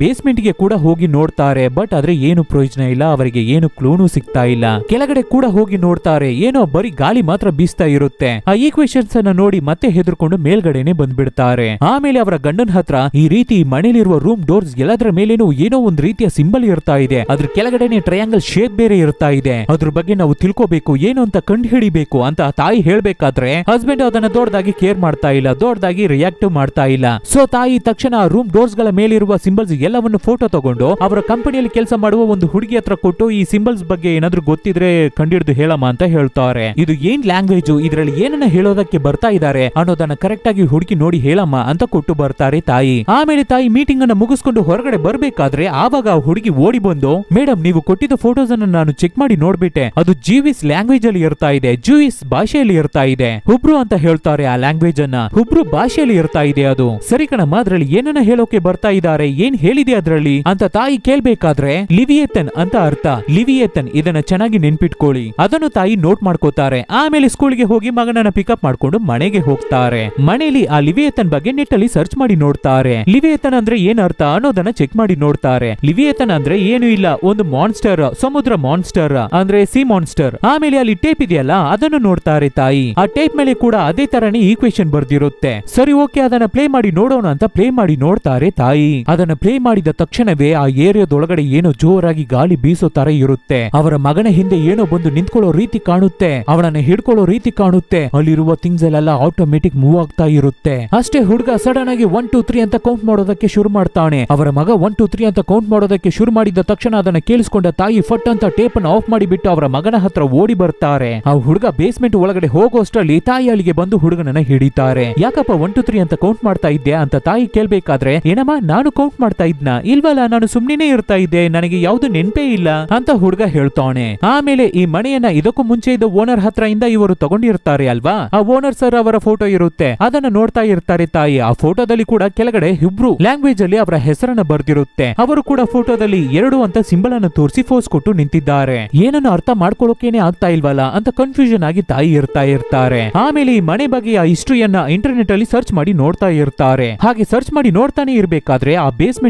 ಗೆ ಕೂಡ ಹೋಗಿ ನೋಡ್ತಾರೆ ಬಟ್ ಆದ್ರೆ ಏನು ಪ್ರಯೋಜನ ಇಲ್ಲ ಅವರಿಗೆ ಏನು ಕ್ಲೂನು ಸಿಗ್ತಾ ಇಲ್ಲ ಕೆಳಗಡೆ ಕೂಡ ಹೋಗಿ ನೋಡ್ತಾರೆ ಏನೋ ಬರೀ ಗಾಳಿ ಮಾತ್ರ ಬೀಸ್ತಾ ಇರುತ್ತೆ ಆ ಈಕ್ವೇಶನ್ಸ್ ಅನ್ನ ನೋಡಿ ಮತ್ತೆ ಹೆದರ್ಕೊಂಡು ಮೇಲ್ಗಡೆನೆ ಬಂದ್ಬಿಡ್ತಾರೆ ಆಮೇಲೆ ಅವರ ಗಂಡನ ಹತ್ರ ಈ ರೀತಿ ಮನೇಲಿರುವ ರೂಮ್ ಡೋರ್ಸ್ ಎಲ್ಲದರ ಮೇಲೇನು ಏನೋ ಒಂದ್ ರೀತಿಯ ಸಿಂಬಲ್ ಇರ್ತಾ ಇದೆ ಅದ್ರ ಕೆಳಗಡೆನೆ ಟ್ರಯಾಂಗಲ್ ಶೇಪ್ ಬೇರೆ ಇರ್ತಾ ಇದೆ ಅದ್ರ ಬಗ್ಗೆ ನಾವು ತಿಳ್ಕೋಬೇಕು ಏನು ಅಂತ ಕಂಡು ಹಿಡಿಬೇಕು ಅಂತ ತಾಯಿ ಹೇಳ್ಬೇಕಾದ್ರೆ ಹಸ್ಬೆಂಡ್ ಅದನ್ನ ದೊಡ್ಡದಾಗಿ ಕೇರ್ ಮಾಡ್ತಾ ಇಲ್ಲ ದೊಡ್ಡದಾಗಿ ರಿಯಾಕ್ಟ್ ಮಾಡ್ತಾ ಇಲ್ಲ ಸೊ ತಾಯಿ ತಕ್ಷಣ ರೂಮ್ ಡೋರ್ಸ್ ಗಳ ಮೇಲಿರುವ ಸಿಂಬಲ್ಸ್ ಎಲ್ಲವನ್ನು ಫೋಟೋ ತಗೊಂಡು ಅವರ ಕಂಪನಿಯಲ್ಲಿ ಕೆಲಸ ಮಾಡುವ ಒಂದು ಹುಡುಗಿ ಹತ್ರ ಕೊಟ್ಟು ಈ ಸಿಂಬಲ್ಸ್ ಬಗ್ಗೆ ಏನಾದ್ರೂ ಗೊತ್ತಿದ್ರೆ ಕಂಡಿಡಿದು ಹೇಳಮ್ಮ ಅಂತ ಹೇಳ್ತಾರೆ ಇದು ಏನ್ ಲ್ಯಾಂಗ್ವೇಜ್ ಇದರಲ್ಲಿ ಏನನ್ನ ಹೇಳೋದಕ್ಕೆ ಬರ್ತಾ ಇದಾರೆ ಅನ್ನೋದನ್ನ ಕರೆಕ್ಟ್ ಆಗಿ ಹುಡುಗಿ ನೋಡಿ ಹೇಳಮ್ಮ ಅಂತ ಕೊಟ್ಟು ಬರ್ತಾರೆ ತಾಯಿ ಆಮೇಲೆ ತಾಯಿ ಮೀಟಿಂಗ್ ಅನ್ನ ಮುಗಿಸ್ಕೊಂಡು ಹೊರಗಡೆ ಬರ್ಬೇಕಾದ್ರೆ ಆವಾಗ ಹುಡುಗಿ ಓಡಿ ಬಂದು ಮೇಡಮ್ ನೀವು ಕೊಟ್ಟಿದ್ದ ಫೋಟೋಸ್ ಅನ್ನ ನಾನು ಚೆಕ್ ಮಾಡಿ ನೋಡ್ಬಿಟ್ಟೆ ಅದು ಜೀವಿಸ್ ಲ್ಯಾಂಗ್ವೇಜ್ ಅಲ್ಲಿ ಇರ್ತಾ ಇದೆ ಜೂಯಿಸ್ ಭಾಷೆಯಲ್ಲಿ ಇರ್ತಾ ಇದೆ ಹುಬ್ರು ಅಂತ ಹೇಳ್ತಾರೆ ಆ ಲ್ಯಾಂಗ್ವೇಜ್ ಅನ್ನ ಹುಬ್ರು ಭಾಷೆಯಲ್ಲಿ ಇರ್ತಾ ಇದೆ ಅದು ಸರಿ ಕಣಮ್ಮ ಅದ್ರಲ್ಲಿ ಏನನ್ನ ಹೇಳೋಕೆ ಬರ್ತಾ ಇದ್ದಾರೆ ಏನ್ ಹೇಳಿದೆ ಅದ್ರಲ್ಲಿ ಅಂತ ತಾಯಿ ಕೇಳ್ಬೇಕಾದ್ರೆ ಲಿವಿಯೇತನ್ ಅಂತ ಅರ್ಥ ಲಿವಿಯೇತನ್ ಇದನ್ನ ಚೆನ್ನಾಗಿ ನೆನ್ಪಿಟ್ಕೊಳ್ಳಿ ಅದನ್ನು ತಾಯಿ ನೋಟ್ ಮಾಡ್ಕೋತಾರೆ ಆಮೇಲೆ ಸ್ಕೂಲ್ಗೆ ಹೋಗಿ ಮಗನನ್ನ ಪಿಕಪ್ ಮಾಡ್ಕೊಂಡು ಮನೆಗೆ ಹೋಗ್ತಾರೆ ಮನೆಯಲ್ಲಿ ಆ ಲಿವಿಯೇತನ್ ಬಗ್ಗೆ ನೆಟ್ ಅಲ್ಲಿ ಸರ್ಚ್ ಮಾಡಿ ನೋಡ್ತಾರೆ ಲಿವಿಯೇತನ್ ಅಂದ್ರೆ ಏನ್ ಅರ್ಥ ಅನ್ನೋದನ್ನ ಚೆಕ್ ಮಾಡಿ ನೋಡ್ತಾರೆ ಲಿವಿಯೇತನ್ ಅಂದ್ರೆ ಏನು ಇಲ್ಲ ಒಂದು ಮಾನ್ಸ್ಟರ್ ಸಮುದ್ರ ಮಾನ್ಸ್ಟರ್ ಅಂದ್ರೆ ಸಿ ಮಾನ್ಸ್ಟರ್ ಆಮೇಲೆ ಅಲ್ಲಿ ಟೇಪ್ ಇದೆಯಲ್ಲ ಅದನ್ನು ನೋಡ್ತಾರೆ ತಾಯಿ ಆ ಟೇಪ್ ಮೇಲೆ ಕೂಡ ಅದೇ ತರನೇ ಈಕ್ವೇಶನ್ ಬರ್ದಿರುತ್ತೆ ಸರಿ ಓಕೆ ಅದನ್ನ ಪ್ಲೇ ಮಾಡಿ ನೋಡೋಣ ಅಂತ ಪ್ಲೇ ಮಾಡಿ ನೋಡ್ತಾರೆ ತಾಯಿ ಅದನ್ನ ಪ್ಲೇ ಮಾಡಿದ ತಕ್ಷಣವೇ ಆ ಏರಿಯಾದೊಳಗಡೆ ಏನೋ ಜೋರಾಗಿ ಗಾಳಿ ಬೀಸೋ ತರ ಇರುತ್ತೆ ಅವರ ಮಗನ ಹಿಂದೆ ಏನೋ ಬಂದು ನಿಂತ್ಕೊಳ್ಳೋ ರೀತಿ ಕಾಣುತ್ತೆ ಅವನನ್ನ ಹಿಡ್ಕೊಳ್ಳೋ ರೀತಿ ಕಾಣುತ್ತೆ ಅಲ್ಲಿರುವ ಥಿಂಗ್ಸ್ ಅಲ್ಲೆಲ್ಲ ಆಟೋಮೆಟಿಕ್ ಮೂವ್ ಆಗ್ತಾ ಇರುತ್ತೆ ಅಷ್ಟೇ ಹುಡುಗ ಸಡನ್ ಆಗಿ ಒನ್ ಟೂ ತ್ರೀ ಅಂತ ಕೌಂಟ್ ಮಾಡೋದಕ್ಕೆ ಶುರು ಮಾಡ್ತಾನೆ ಅವರ ಮಗ ಒನ್ ಟು ತ್ರೀ ಅಂತ ಕೌಂಟ್ ಮಾಡೋದಕ್ಕೆ ಶುರು ಮಾಡಿದ ತಕ್ಷಣ ಅದನ್ನ ಕೇಳಿಸಿಕೊಂಡ ತಾಯಿ ಫಟ್ ಅಂತ ಟೇಪ್ ಅನ್ನು ಆಫ್ ಮಾಡಿಬಿಟ್ಟು ಅವರ ಮಗನ ಹತ್ರ ಓಡಿ ಬರ್ತಾರೆ ಆ ಹುಡುಗ ಬೇಸ್ಮೆಂಟ್ ಒಳಗಡೆ ಹೋಗೋಷ್ಟರಲ್ಲಿ ತಾಯಿ ಅಲ್ಲಿಗೆ ಬಂದು ಹುಡುಗನನ್ನ ಹಿಡಿತಾರೆ ಯಾಕಪ್ಪ ಒನ್ ಟು ತ್ರೀ ಅಂತ ಕೌಂಟ್ ಮಾಡ್ತಾ ಇದ್ದೆ ಅಂತ ತಾಯಿ ಕೇಳ್ಬೇಕಾದ್ರೆ ಏನಮ್ಮ ನಾನು ಕೌಂಟ್ ಮಾಡ್ತಾ ಇದ್ನ ಇಲ್ವಲ್ಲ ನಾನು ಸುಮ್ಮನೆ ಇರ್ತಾ ಇದ್ದೆ ನನಗೆ ಯಾವ್ದು ನೆನ್ಪೇ ಇಲ್ಲ ಅಂತ ಹುಡುಗ ಹೇಳ್ತಾವಣೆ ಆಮೇಲೆ ಈ ಮನೆಯನ್ನ ಇದಕ್ಕೂ ಮುಂಚೆ ಇದ್ದ ಓನರ್ ಹತ್ರ ಇಂದ ಇವರು ತಗೊಂಡಿರ್ತಾರೆ ಅಲ್ವಾ ಆ ಓನರ್ ಸರ್ ಅವರ ಫೋಟೋ ಇರುತ್ತೆ ಅದನ್ನ ನೋಡ್ತಾ ಇರ್ತಾರೆ ತಾಯಿ ಆ ಫೋಟೋದಲ್ಲಿ ಕೂಡ ಕೆಳಗಡೆ ಇಬ್ರು ಲ್ಯಾಂಗ್ವೇಜ್ ಅಲ್ಲಿ ಅವರ ಹೆಸರನ್ನ ಬರ್ದಿರುತ್ತೆ ಅವರು ಕೂಡ ಫೋಟೋದಲ್ಲಿ ಎರಡು ಅಂತ ಸಿಂಬಲ್ ಅನ್ನು ತೋರಿಸಿ ಫೋಸ್ ಕೊಟ್ಟು ನಿಂತಿದ್ದಾರೆ ಏನನ್ನು ಅರ್ಥ ಮಾಡ್ಕೊಳ್ಳೋಕೇನೆ ಆಗ್ತಾ ಇಲ್ವಲ್ಲ ಅಂತ ಕನ್ಫ್ಯೂಷನ್ ಆಗಿ ತಾಯಿ ಇರ್ತಾ ಇರ್ತಾರೆ ಆಮೇಲೆ ಈ ಮನೆ ಬಗೆಯ ಹಿಸ್ಟ್ರಿಯನ್ನ ಇಂಟರ್ನೆಟ್ ಅಲ್ಲಿ ಸರ್ಚ್ ಮಾಡಿ ನೋಡ್ತಾ ಇರ್ತಾರೆ ಹಾಗೆ ಸರ್ಚ್ ಮಾಡಿ ನೋಡ್ತಾನೆ ಇರಬೇಕಾದ್ರೆ ಆ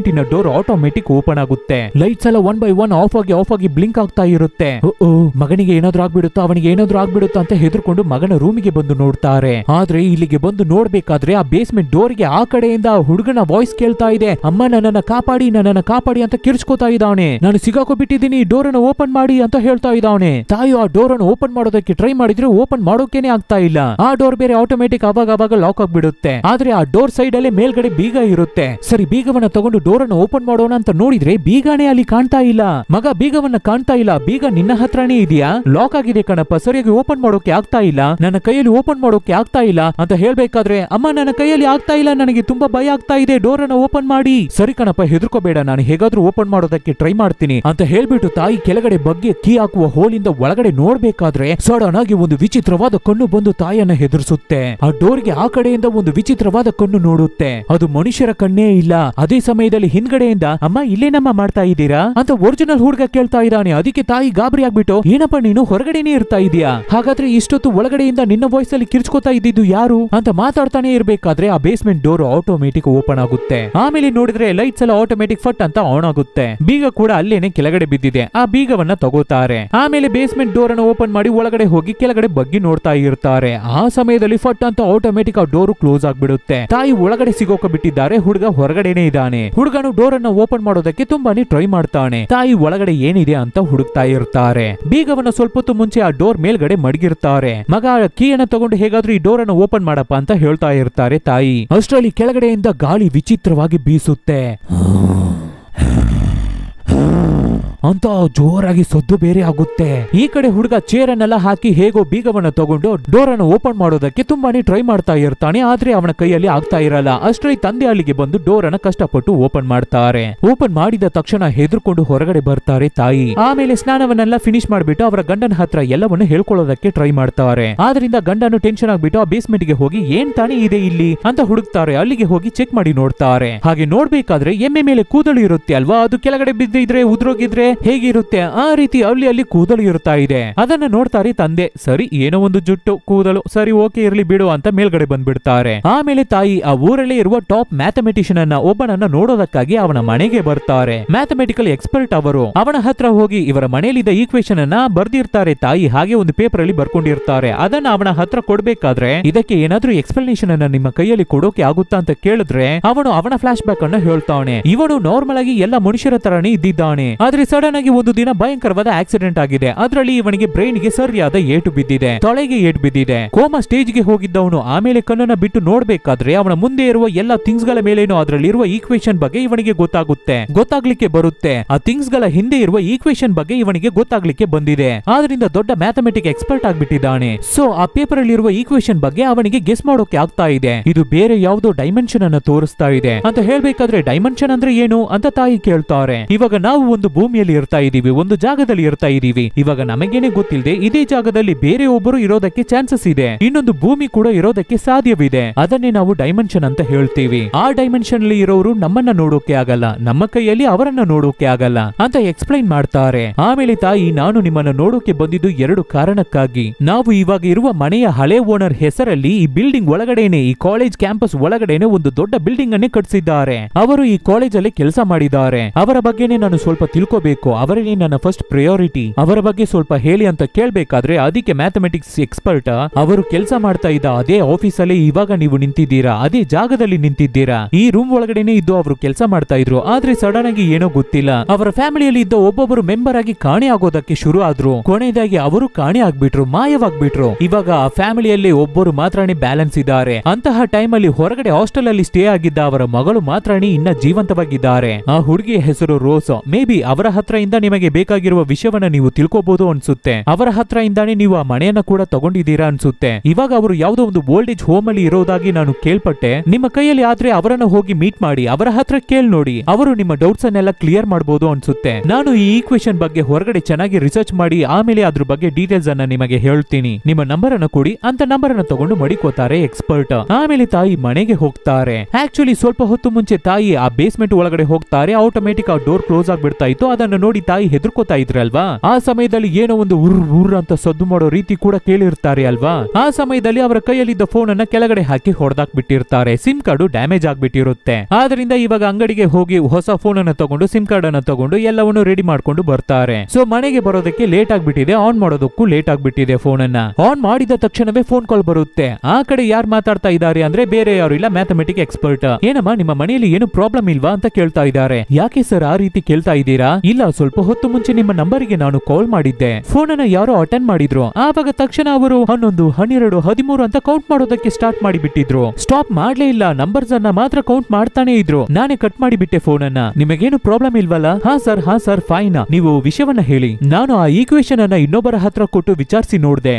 ಇನ ಡೋರ್ ಆಟೋಮೆಟಿಕ್ ಓಪನ್ ಆಗುತ್ತೆ ಲೈಟ್ಸ್ ಎಲ್ಲ ಒನ್ ಬೈ ಒನ್ ಆಫ್ ಆಗಿ ಆಫ್ ಆಗಿ ಬ್ಲಿಂಕ್ ಆಗ್ತಾ ಇರುತ್ತೆ ಮಗನಿಗೆ ಏನಾದ್ರೂ ಆಗ್ಬಿಡುತ್ತಾ ಅವನಿಗೆ ಏನಾದ್ರೂ ಆಗ್ಬಿಡುತ್ತಾ ಅಂತ ಹೆದರ್ಕೊಂಡು ಮಗನ ರೂಮಿಗೆ ಬಂದು ನೋಡ್ತಾರೆ ಆದ್ರೆ ಇಲ್ಲಿಗೆ ಬಂದು ನೋಡ್ಬೇಕಾದ್ರೆ ಆ ಬೇಸ್ಮೆಂಟ್ ಡೋರ್ ಗೆ ಆ ಕಡೆಯಿಂದ ಹುಡುಗನ ವಾಯ್ಸ್ ಕೇಳ್ತಾ ಇದೆ ಅಮ್ಮ ನನ್ನನ್ನ ಕಾಪಾಡಿ ನನ್ನನ್ನ ಕಾಪಾಡಿ ಅಂತ ಕಿರ್ಚ್ಕೋತಾ ಇದ್ದಾವನೆ ನಾನು ಸಿಗಾಕೋಬಿಟ್ಟಿದ್ದೀನಿ ಡೋರ್ ಅನ್ನು ಓಪನ್ ಮಾಡಿ ಅಂತ ಹೇಳ್ತಾ ಇದ್ದಾವನೆ ತಾಯಿ ಆ ಡೋರ್ ಅನ್ನು ಓಪನ್ ಮಾಡೋದಕ್ಕೆ ಟ್ರೈ ಮಾಡಿದ್ರೆ ಓಪನ್ ಮಾಡೋಕೆನೆ ಆಗ್ತಾ ಇಲ್ಲ ಆ ಡೋರ್ ಬೇರೆ ಆಟೋಮೆಟಿಕ್ ಅವಾಗ ಅವಾಗ ಲಾಕ್ ಆಗ್ಬಿಡುತ್ತೆ ಆದ್ರೆ ಆ ಡೋರ್ ಸೈಡ್ ಅಲ್ಲಿ ಮೇಲ್ಗಡೆ ಬೀಗ ಇರುತ್ತೆ ಸರಿ ಬೀಗವನ್ನ ತಗೊಂಡು ಡೋರ್ ಅನ್ನು ಓಪನ್ ಮಾಡೋಣ ಅಂತ ನೋಡಿದ್ರೆ ಬೀಗಾನೇ ಅಲ್ಲಿ ಕಾಣ್ತಾ ಇಲ್ಲ ಮಗ ಬೀಗವನ್ನ ಕಾಣ್ತಾ ಇಲ್ಲ ಬೀಗ ನಿನ್ನ ಹತ್ರನೇ ಇದೆಯಾ ಲಾಕ್ ಆಗಿದೆ ಕಣಪ್ಪ ಸರಿಯಾಗಿ ಓಪನ್ ಮಾಡೋಕೆ ಆಗ್ತಾ ಇಲ್ಲ ನನ್ನ ಕೈಯಲ್ಲಿ ಓಪನ್ ಮಾಡೋಕೆ ಆಗ್ತಾ ಇಲ್ಲ ಅಂತ ಹೇಳ್ಬೇಕಾದ್ರೆ ಅಮ್ಮ ನನ್ನ ಕೈಯಲ್ಲಿ ಆಗ್ತಾ ಇಲ್ಲ ನನಗೆ ತುಂಬಾ ಭಯ ಆಗ್ತಾ ಇದೆ ಡೋರ್ ಅನ್ನ ಓಪನ್ ಮಾಡಿ ಸರಿ ಕಣಪ್ಪ ಹೆದರ್ಕೋಬೇಡ ನಾನು ಹೇಗಾದ್ರೂ ಓಪನ್ ಮಾಡೋದಕ್ಕೆ ಟ್ರೈ ಮಾಡ್ತೀನಿ ಅಂತ ಹೇಳ್ಬಿಟ್ಟು ತಾಯಿ ಕೆಳಗಡೆ ಬಗ್ಗೆ ಕೀ ಹಾಕುವ ಹೋಲಿಂದ ಒಳಗಡೆ ನೋಡ್ಬೇಕಾದ್ರೆ ಸಡನ್ ಆಗಿ ಒಂದು ವಿಚಿತ್ರವಾದ ಕಣ್ಣು ಬಂದು ತಾಯಿಯನ್ನ ಹೆದರ್ಸುತ್ತೆ ಆ ಡೋರ್ ಗೆ ಆ ಕಡೆಯಿಂದ ಒಂದು ವಿಚಿತ್ರವಾದ ಕಣ್ಣು ನೋಡುತ್ತೆ ಅದು ಅದು ಮನುಷ್ಯರ ಕಣ್ಣೇ ಇಲ್ಲ ಅದೇ ಸಮಯದಲ್ಲಿ ಹಿಂದ್ಗಡೆಯಿಂದ ಅಮ್ಮ ಇಲ್ಲೇನಮ್ಮ ಮಾಡ್ತಾ ಇದ್ದೀರಾ ಅಂತ ಒರಿಜಿನಲ್ ಹುಡುಗ ಕೇಳ್ತಾ ಇದ್ದಾನೆ ಅದಕ್ಕೆ ತಾಯಿ ಗಾಬರಿ ಆಗ್ಬಿಟ್ಟು ಏನಪ್ಪ ನೀನು ಹೊರಗಡೆನೆ ಇರ್ತಾ ಇದೀಯಾ ಹಾಗಾದ್ರೆ ಇಷ್ಟೊತ್ತು ಒಳಗಡೆಯಿಂದ ನಿನ್ನ ವಾಯ್ಸ್ ಅಲ್ಲಿ ಕಿರ್ಚ್ಕೋತಾ ಇದ್ದಿದ್ದು ಯಾರು ಅಂತ ಮಾತಾಡ್ತಾನೆ ಇರ್ಬೇಕಾದ್ರೆ ಆ ಬೇಸ್ಮೆಂಟ್ ಡೋರ್ ಆಟೋಮೆಟಿಕ್ ಓಪನ್ ಆಗುತ್ತೆ ಆಮೇಲೆ ನೋಡಿದ್ರೆ ಲೈಟ್ಸ್ ಎಲ್ಲ ಆಟೋಮೆಟಿಕ್ ಫಟ್ ಅಂತ ಆನ್ ಆಗುತ್ತೆ ಬೀಗ ಕೂಡ ಅಲ್ಲೇನೆ ಕೆಳಗಡೆ ಬಿದ್ದಿದೆ ಆ ಬೀಗವನ್ನ ತಗೋತಾರೆ ಆಮೇಲೆ ಬೇಸ್ಮೆಂಟ್ ಡೋರ್ ಅನ್ನು ಓಪನ್ ಮಾಡಿ ಒಳಗಡೆ ಹೋಗಿ ಕೆಳಗಡೆ ಬಗ್ಗಿ ನೋಡ್ತಾ ಇರ್ತಾರೆ ಆ ಸಮಯದಲ್ಲಿ ಫಟ್ ಅಂತ ಆಟೋಮೆಟಿಕ್ ಆ ಡೋರ್ ಕ್ಲೋಸ್ ಆಗ್ಬಿಡುತ್ತೆ ತಾಯಿ ಒಳಗಡೆ ಸಿಗೋಕ ಬಿಟ್ಟಿದ್ದಾರೆ ಹುಡುಗ ಹೊರಗಡೆನೆ ಇದ್ದಾನೆ ಹುಡುಗನು ಡೋರ್ ಅನ್ನ ಓಪನ್ ಮಾಡೋದಕ್ಕೆ ತುಂಬಾನೇ ಟ್ರೈ ಮಾಡ್ತಾನೆ ತಾಯಿ ಒಳಗಡೆ ಏನಿದೆ ಅಂತ ಹುಡುಕ್ತಾ ಇರ್ತಾರೆ ಬೀಗವನ್ನ ಸ್ವಲ್ಪ ಹೊತ್ತು ಮುಂಚೆ ಆ ಡೋರ್ ಮೇಲ್ಗಡೆ ಮಡಗಿರ್ತಾರೆ ಮಗ ಕೀಯನ್ನ ತಗೊಂಡು ಹೇಗಾದ್ರೂ ಈ ಡೋರ್ ಅನ್ನು ಓಪನ್ ಮಾಡಪ್ಪ ಅಂತ ಹೇಳ್ತಾ ಇರ್ತಾರೆ ತಾಯಿ ಅಷ್ಟರಲ್ಲಿ ಕೆಳಗಡೆಯಿಂದ ಗಾಳಿ ವಿಚಿತ್ರವಾಗಿ ಬೀಸುತ್ತೆ ಅಂತ ಜೋರಾಗಿ ಸದ್ದು ಬೇರೆ ಆಗುತ್ತೆ ಈ ಕಡೆ ಹುಡುಗ ಚೇರ್ ಅನ್ನೆಲ್ಲ ಹಾಕಿ ಹೇಗೋ ಬೀಗವನ್ನ ತಗೊಂಡು ಡೋರ್ ಅನ್ನು ಓಪನ್ ಮಾಡೋದಕ್ಕೆ ತುಂಬಾನೇ ಟ್ರೈ ಮಾಡ್ತಾ ಇರ್ತಾನೆ ಆದ್ರೆ ಅವನ ಕೈಯಲ್ಲಿ ಆಗ್ತಾ ಇರಲ್ಲ ಅಷ್ಟೇ ತಂದೆ ಅಲ್ಲಿಗೆ ಬಂದು ಡೋರ್ ಅನ್ನ ಕಷ್ಟಪಟ್ಟು ಓಪನ್ ಮಾಡ್ತಾರೆ ಓಪನ್ ಮಾಡಿದ ತಕ್ಷಣ ಹೆದರ್ಕೊಂಡು ಹೊರಗಡೆ ಬರ್ತಾರೆ ತಾಯಿ ಆಮೇಲೆ ಸ್ನಾನವನ್ನೆಲ್ಲ ಫಿನಿಶ್ ಮಾಡ್ಬಿಟ್ಟು ಅವರ ಗಂಡನ ಹತ್ರ ಎಲ್ಲವನ್ನು ಹೇಳ್ಕೊಳ್ಳೋದಕ್ಕೆ ಟ್ರೈ ಮಾಡ್ತಾರೆ ಆದ್ರಿಂದ ಗಂಡನು ಟೆನ್ಷನ್ ಆಗ್ಬಿಟ್ಟು ಆ ಬೇಸ್ಮೆಂಟ್ ಗೆ ಹೋಗಿ ಏನ್ ತಾಣಿ ಇದೆ ಇಲ್ಲಿ ಅಂತ ಹುಡುಕ್ತಾರೆ ಅಲ್ಲಿಗೆ ಹೋಗಿ ಚೆಕ್ ಮಾಡಿ ನೋಡ್ತಾರೆ ಹಾಗೆ ನೋಡ್ಬೇಕಾದ್ರೆ ಎಮ್ಮೆ ಮೇಲೆ ಕೂದಲು ಇರುತ್ತೆ ಅಲ್ವಾ ಅದು ಕೆಳಗಡೆ ಬಿದ್ದಿದ್ರೆ ಉದ್ರೋಗಿದ್ರೆ ಹೇಗಿರುತ್ತೆ ಆ ರೀತಿ ಅಲ್ಲಿ ಅಲ್ಲಿ ಕೂದಲು ಇರುತ್ತಾ ಇದೆ ಅದನ್ನ ನೋಡ್ತಾರೆ ತಂದೆ ಸರಿ ಏನೋ ಒಂದು ಜುಟ್ಟು ಕೂದಲು ಸರಿ ಓಕೆ ಇರಲಿ ಬಿಡು ಅಂತ ಮೇಲ್ಗಡೆ ಬಂದ್ಬಿಡ್ತಾರೆ ಆಮೇಲೆ ತಾಯಿ ಆ ಊರಲ್ಲಿ ಇರುವ ಟಾಪ್ ಮ್ಯಾಥಮೆಟಿಷಿಯನ್ ಅನ್ನ ಒಬ್ಬನನ್ನ ನೋಡೋದಕ್ಕಾಗಿ ಅವನ ಮನೆಗೆ ಬರ್ತಾರೆ ಮ್ಯಾಥಮೆಟಿಕಲ್ ಎಕ್ಸ್ಪರ್ಟ್ ಅವರು ಅವನ ಹತ್ರ ಹೋಗಿ ಇವರ ಮನೆಯಲ್ಲಿದ್ದ ಈಕ್ವೇಶನ್ ಅನ್ನ ಬರ್ದಿರ್ತಾರೆ ತಾಯಿ ಹಾಗೆ ಒಂದು ಪೇಪರ್ ಅಲ್ಲಿ ಬರ್ಕೊಂಡಿರ್ತಾರೆ ಅದನ್ನ ಅವನ ಹತ್ರ ಕೊಡ್ಬೇಕಾದ್ರೆ ಇದಕ್ಕೆ ಏನಾದ್ರೂ ಎಕ್ಸ್ಪ್ಲನೇಷನ್ ಅನ್ನ ನಿಮ್ಮ ಕೈಯಲ್ಲಿ ಕೊಡೋಕೆ ಆಗುತ್ತಾ ಅಂತ ಕೇಳಿದ್ರೆ ಅವನು ಅವನ ಫ್ಲಾಶ್ ಬ್ಯಾಕ್ ಅನ್ನು ಹೇಳ್ತಾನೆ ಇವನು ನಾರ್ಮಲ್ ಆಗಿ ಎಲ್ಲ ಮನುಷ್ಯರ ತರನೇ ಇದ್ದಿದ್ದಾನೆ ಆದ್ರೆ ಸಡನ್ ಆಗಿ ಒಂದು ದಿನ ಭಯಂಕರವಾದ ಆಕ್ಸಿಡೆಂಟ್ ಆಗಿದೆ ಅದರಲ್ಲಿ ಇವನಿಗೆ ಬ್ರೈನ್ ಗೆ ಸರಿಯಾದ ಏಟು ಬಿದ್ದಿದೆ ತೊಳೆಗೆ ಏಟು ಬಿದ್ದಿದೆ ಕೋಮಾ ಸ್ಟೇಜ್ ಗೆ ಹೋಗಿದ್ದವನು ಆಮೇಲೆ ಕಣ್ಣನ್ನ ಬಿಟ್ಟು ನೋಡ್ಬೇಕಾದ್ರೆ ಅವನ ಮುಂದೆ ಇರುವ ಎಲ್ಲ ಥಿಂಗ್ಸ್ ಗಳ ಮೇಲೇನು ಅದರಲ್ಲಿರುವ ಈಕ್ವೇಶನ್ ಬಗ್ಗೆ ಇವನಿಗೆ ಗೊತ್ತಾಗುತ್ತೆ ಗೊತ್ತಾಗ್ಲಿಕ್ಕೆ ಬರುತ್ತೆ ಆ ಥಿಂಗ್ಸ್ ಗಳ ಹಿಂದೆ ಇರುವ ಈಕ್ವೇಶನ್ ಬಗ್ಗೆ ಇವನಿಗೆ ಗೊತ್ತಾಗ್ಲಿಕ್ಕೆ ಬಂದಿದೆ ಆದ್ರಿಂದ ದೊಡ್ಡ ಮ್ಯಾಥಮೆಟಿಕ್ ಎಕ್ಸ್ಪರ್ಟ್ ಆಗಿಬಿಟ್ಟಿದ್ದಾನೆ ಸೊ ಆ ಪೇಪರ್ ಅಲ್ಲಿ ಇರುವ ಈಕ್ವೇಶನ್ ಬಗ್ಗೆ ಅವನಿಗೆ ಗೆಸ್ ಮಾಡೋಕೆ ಆಗ್ತಾ ಇದೆ ಇದು ಬೇರೆ ಯಾವುದೋ ಡೈಮೆನ್ಷನ್ ಅನ್ನು ತೋರಿಸ್ತಾ ಇದೆ ಅಂತ ಹೇಳ್ಬೇಕಾದ್ರೆ ಡೈಮೆನ್ಷನ್ ಅಂದ್ರೆ ಏನು ಅಂತ ತಾಯಿ ಕೇಳ್ತಾರೆ ಇವಾಗ ನಾವು ಒಂದು ಭೂಮಿಯಲ್ಲಿ ಇರ್ತಾ ಇದೀವಿ ಒಂದು ಜಾಗದಲ್ಲಿ ಇರ್ತಾ ಇದೀವಿ ಇವಾಗ ನಮಗೇನೆ ಗೊತ್ತಿಲ್ಲದೆ ಇದೇ ಜಾಗದಲ್ಲಿ ಬೇರೆ ಒಬ್ಬರು ಇರೋದಕ್ಕೆ ಚಾನ್ಸಸ್ ಇದೆ ಇನ್ನೊಂದು ಭೂಮಿ ಕೂಡ ಇರೋದಕ್ಕೆ ಸಾಧ್ಯವಿದೆ ಅದನ್ನೇ ನಾವು ಡೈಮೆನ್ಷನ್ ಅಂತ ಹೇಳ್ತೀವಿ ಆ ಡೈಮೆನ್ಷನ್ ಅಲ್ಲಿ ಇರೋರು ನಮ್ಮನ್ನ ನೋಡೋಕೆ ಆಗಲ್ಲ ನಮ್ಮ ಕೈಯಲ್ಲಿ ಅವರನ್ನ ನೋಡೋಕೆ ಆಗಲ್ಲ ಅಂತ ಎಕ್ಸ್ಪ್ಲೈನ್ ಮಾಡ್ತಾರೆ ಆಮೇಲೆ ತಾಯಿ ನಾನು ನಿಮ್ಮನ್ನ ನೋಡೋಕೆ ಬಂದಿದ್ದು ಎರಡು ಕಾರಣಕ್ಕಾಗಿ ನಾವು ಇವಾಗ ಇರುವ ಮನೆಯ ಹಳೆ ಓನರ್ ಹೆಸರಲ್ಲಿ ಈ ಬಿಲ್ಡಿಂಗ್ ಒಳಗಡೆನೆ ಈ ಕಾಲೇಜ್ ಕ್ಯಾಂಪಸ್ ಒಳಗಡೆನೆ ಒಂದು ದೊಡ್ಡ ಬಿಲ್ಡಿಂಗ್ ಅನ್ನೇ ಕಟ್ಸಿದ್ದಾರೆ ಅವರು ಈ ಕಾಲೇಜ್ ಅಲ್ಲಿ ಕೆಲಸ ಮಾಡಿದ್ದಾರೆ ಅವರ ಬಗ್ಗೆನೇ ನಾನು ಸ್ವಲ್ಪ ತಿಳ್ಕೊಬೇಕು ಮಾಡಬೇಕು ಅವರೇ ನನ್ನ ಫಸ್ಟ್ ಪ್ರಿಯಾರಿಟಿ ಅವರ ಬಗ್ಗೆ ಸ್ವಲ್ಪ ಹೇಳಿ ಅಂತ ಕೇಳಬೇಕಾದ್ರೆ ಅದಕ್ಕೆ ಮ್ಯಾಥಮೆಟಿಕ್ಸ್ ಎಕ್ಸ್ಪರ್ಟ್ ಅವರು ಕೆಲಸ ಮಾಡ್ತಾ ಇದ್ದ ಅದೇ ಆಫೀಸ್ ಅಲ್ಲಿ ಇವಾಗ ನೀವು ನಿಂತಿದ್ದೀರಾ ಅದೇ ಜಾಗದಲ್ಲಿ ನಿಂತಿದ್ದೀರಾ ಈ ರೂಮ್ ಒಳಗಡೆನೆ ಇದ್ದು ಅವರು ಕೆಲಸ ಮಾಡ್ತಾ ಇದ್ರು ಆದ್ರೆ ಸಡನ್ ಆಗಿ ಏನೋ ಗೊತ್ತಿಲ್ಲ ಅವರ ಫ್ಯಾಮಿಲಿಯಲ್ಲಿ ಇದ್ದ ಒಬ್ಬೊಬ್ಬರು ಮೆಂಬರ್ ಆಗಿ ಕಾಣೆ ಆಗೋದಕ್ಕೆ ಶುರು ಆದ್ರು ಕೊನೆಯದಾಗಿ ಅವರು ಕಾಣೆ ಆಗ್ಬಿಟ್ರು ಮಾಯವಾಗ್ಬಿಟ್ರು ಇವಾಗ ಆ ಫ್ಯಾಮಿಲಿಯಲ್ಲಿ ಒಬ್ಬರು ಮಾತ್ರನೇ ಬ್ಯಾಲೆನ್ಸ್ ಇದ್ದಾರೆ ಅಂತಹ ಟೈಮ್ ಅಲ್ಲಿ ಹೊರಗಡೆ ಹಾಸ್ಟೆಲ್ ಅಲ್ಲಿ ಸ್ಟೇ ಆಗಿದ್ದ ಅವರ ಮಗಳು ಮಾತ್ರ ಇನ್ನ ಜೀವಂತವಾಗಿದ್ದಾರೆ ಆ ಹುಡುಗಿಯ ಹೆಸರು ರೋಸ್ ಮೇ ಬಿ ಅವರ ಹತ್ರ ಇಂದ ನಿಮಗೆ ಬೇಕಾಗಿರುವ ವಿಷಯವನ್ನ ನೀವು ತಿಳ್ಕೋಬಹುದು ಅನ್ಸುತ್ತೆ ಅವರ ಹತ್ರ ಇಂದಾನೆ ನೀವು ಆ ಮನೆಯನ್ನ ಕೂಡ ತಗೊಂಡಿದ್ದೀರಾ ಅನ್ಸುತ್ತೆ ಇವಾಗ ಅವರು ಯಾವುದೋ ಒಂದು ಓಲ್ಡ್ ಏಜ್ ಹೋಮ್ ಅಲ್ಲಿ ಇರೋದಾಗಿ ನಾನು ಕೇಳ್ಪಟ್ಟೆ ನಿಮ್ಮ ಕೈಯಲ್ಲಿ ಆದ್ರೆ ಅವರನ್ನ ಹೋಗಿ ಮೀಟ್ ಮಾಡಿ ಅವರ ಹತ್ರ ಕೇಳ್ ನೋಡಿ ಅವರು ನಿಮ್ಮ ಡೌಟ್ಸ್ ಅನ್ನೆಲ್ಲ ಕ್ಲಿಯರ್ ಮಾಡಬಹುದು ಅನ್ಸುತ್ತೆ ನಾನು ಈ ಈಕ್ವೇಶನ್ ಬಗ್ಗೆ ಹೊರಗಡೆ ಚೆನ್ನಾಗಿ ರಿಸರ್ಚ್ ಮಾಡಿ ಆಮೇಲೆ ಅದ್ರ ಬಗ್ಗೆ ಡೀಟೇಲ್ಸ್ ಅನ್ನ ನಿಮಗೆ ಹೇಳ್ತೀನಿ ನಿಮ್ಮ ನಂಬರ್ ಅನ್ನ ಕೊಡಿ ಅಂತ ನಂಬರ್ ಅನ್ನ ತಗೊಂಡು ಮಡಿಕೋತಾರೆ ಎಕ್ಸ್ಪರ್ಟ್ ಆಮೇಲೆ ತಾಯಿ ಮನೆಗೆ ಹೋಗ್ತಾರೆ ಆಕ್ಚುಲಿ ಸ್ವಲ್ಪ ಹೊತ್ತು ಮುಂಚೆ ತಾಯಿ ಆ ಬೇಸ್ಮೆಂಟ್ ಒಳಗಡೆ ಹೋಗ್ತಾರೆ ಆಟೋಮೆಟಿಕ್ ಆ ಡೋರ್ ಕ್ಲೋಸ್ ಆಗ್ಬಿಡ್ತಾ ಇತ್ತು ಅದನ್ನ ನೋಡಿ ತಾಯಿ ಹೆದರ್ಕೋತಾ ಇದ್ರಲ್ವಾ ಆ ಸಮಯದಲ್ಲಿ ಏನೋ ಒಂದು ಉರ್ ಉರ್ ಅಂತ ಸದ್ದು ಮಾಡೋ ರೀತಿ ಕೂಡ ಕೇಳಿರ್ತಾರೆ ಅಲ್ವಾ ಆ ಸಮಯದಲ್ಲಿ ಅವರ ಕೈಯಲ್ಲಿದ್ದ ಫೋನ್ ಅನ್ನ ಕೆಳಗಡೆ ಹಾಕಿ ಹೊಡೆದಾಕ್ ಬಿಟ್ಟಿರ್ತಾರೆ ಸಿಮ್ ಕಾರ್ಡ್ ಡ್ಯಾಮೇಜ್ ಆಗ್ಬಿಟ್ಟಿರುತ್ತೆ ಆದ್ರಿಂದ ಇವಾಗ ಅಂಗಡಿಗೆ ಹೋಗಿ ಹೊಸ ಫೋನ್ ಅನ್ನ ತಗೊಂಡು ಸಿಮ್ ಕಾರ್ಡ್ ಅನ್ನ ತಗೊಂಡು ಎಲ್ಲವನ್ನು ರೆಡಿ ಮಾಡ್ಕೊಂಡು ಬರ್ತಾರೆ ಸೊ ಮನೆಗೆ ಬರೋದಕ್ಕೆ ಲೇಟ್ ಆಗ್ಬಿಟ್ಟಿದೆ ಆನ್ ಮಾಡೋದಕ್ಕೂ ಲೇಟ್ ಆಗ್ಬಿಟ್ಟಿದೆ ಫೋನ್ ಅನ್ನ ಆನ್ ಮಾಡಿದ ತಕ್ಷಣವೇ ಫೋನ್ ಕಾಲ್ ಬರುತ್ತೆ ಆ ಕಡೆ ಯಾರು ಮಾತಾಡ್ತಾ ಇದ್ದಾರೆ ಅಂದ್ರೆ ಬೇರೆ ಯಾರು ಇಲ್ಲ ಮ್ಯಾಥಮೆಟಿಕ್ ಎಕ್ಸ್ಪರ್ಟ್ ಏನಮ್ಮ ನಿಮ್ಮ ಮನೆಯಲ್ಲಿ ಏನು ಪ್ರಾಬ್ಲಮ್ ಇಲ್ವಾ ಅಂತ ಕೇಳ್ತಾ ಇದ್ದಾರೆ ಯಾಕೆ ಸರ್ ಆ ರೀತಿ ಕೇಳ್ತಾ ಇದ್ದೀರಾ ಇಲ್ಲ ಸ್ವಲ್ಪ ಹೊತ್ತು ಮುಂಚೆ ನಿಮ್ಮ ಗೆ ನಾನು ಕಾಲ್ ಮಾಡಿದ್ದೆ ಫೋನ್ ಅನ್ನ ಯಾರೋ ಅಟೆಂಡ್ ಮಾಡಿದ್ರು ಆವಾಗ ತಕ್ಷಣ ಅವರು ಹನ್ನೊಂದು ಹನ್ನೆರಡು ಹದಿಮೂರು ಅಂತ ಕೌಂಟ್ ಮಾಡೋದಕ್ಕೆ ಸ್ಟಾರ್ಟ್ ಮಾಡಿಬಿಟ್ಟಿದ್ರು ಸ್ಟಾಪ್ ಮಾಡ್ಲೇ ಇಲ್ಲ ನಂಬರ್ಸ್ ಅನ್ನ ಮಾತ್ರ ಕೌಂಟ್ ಮಾಡ್ತಾನೆ ಇದ್ರು ನಾನೇ ಕಟ್ ಮಾಡಿಬಿಟ್ಟೆ ಬಿಟ್ಟೆ ಫೋನ್ ಅನ್ನ ನಿಮಗೇನು ಪ್ರಾಬ್ಲಮ್ ಇಲ್ವಲ್ಲ ಹಾ ಸರ್ ಹಾ ಸರ್ ಫೈನ್ ನೀವು ವಿಷಯವನ್ನ ಹೇಳಿ ನಾನು ಆ ಈಕ್ವೇಶನ್ ಅನ್ನ ಇನ್ನೊಬ್ಬರ ಹತ್ರ ಕೊಟ್ಟು ವಿಚಾರಿಸಿ ನೋಡ್ದೆ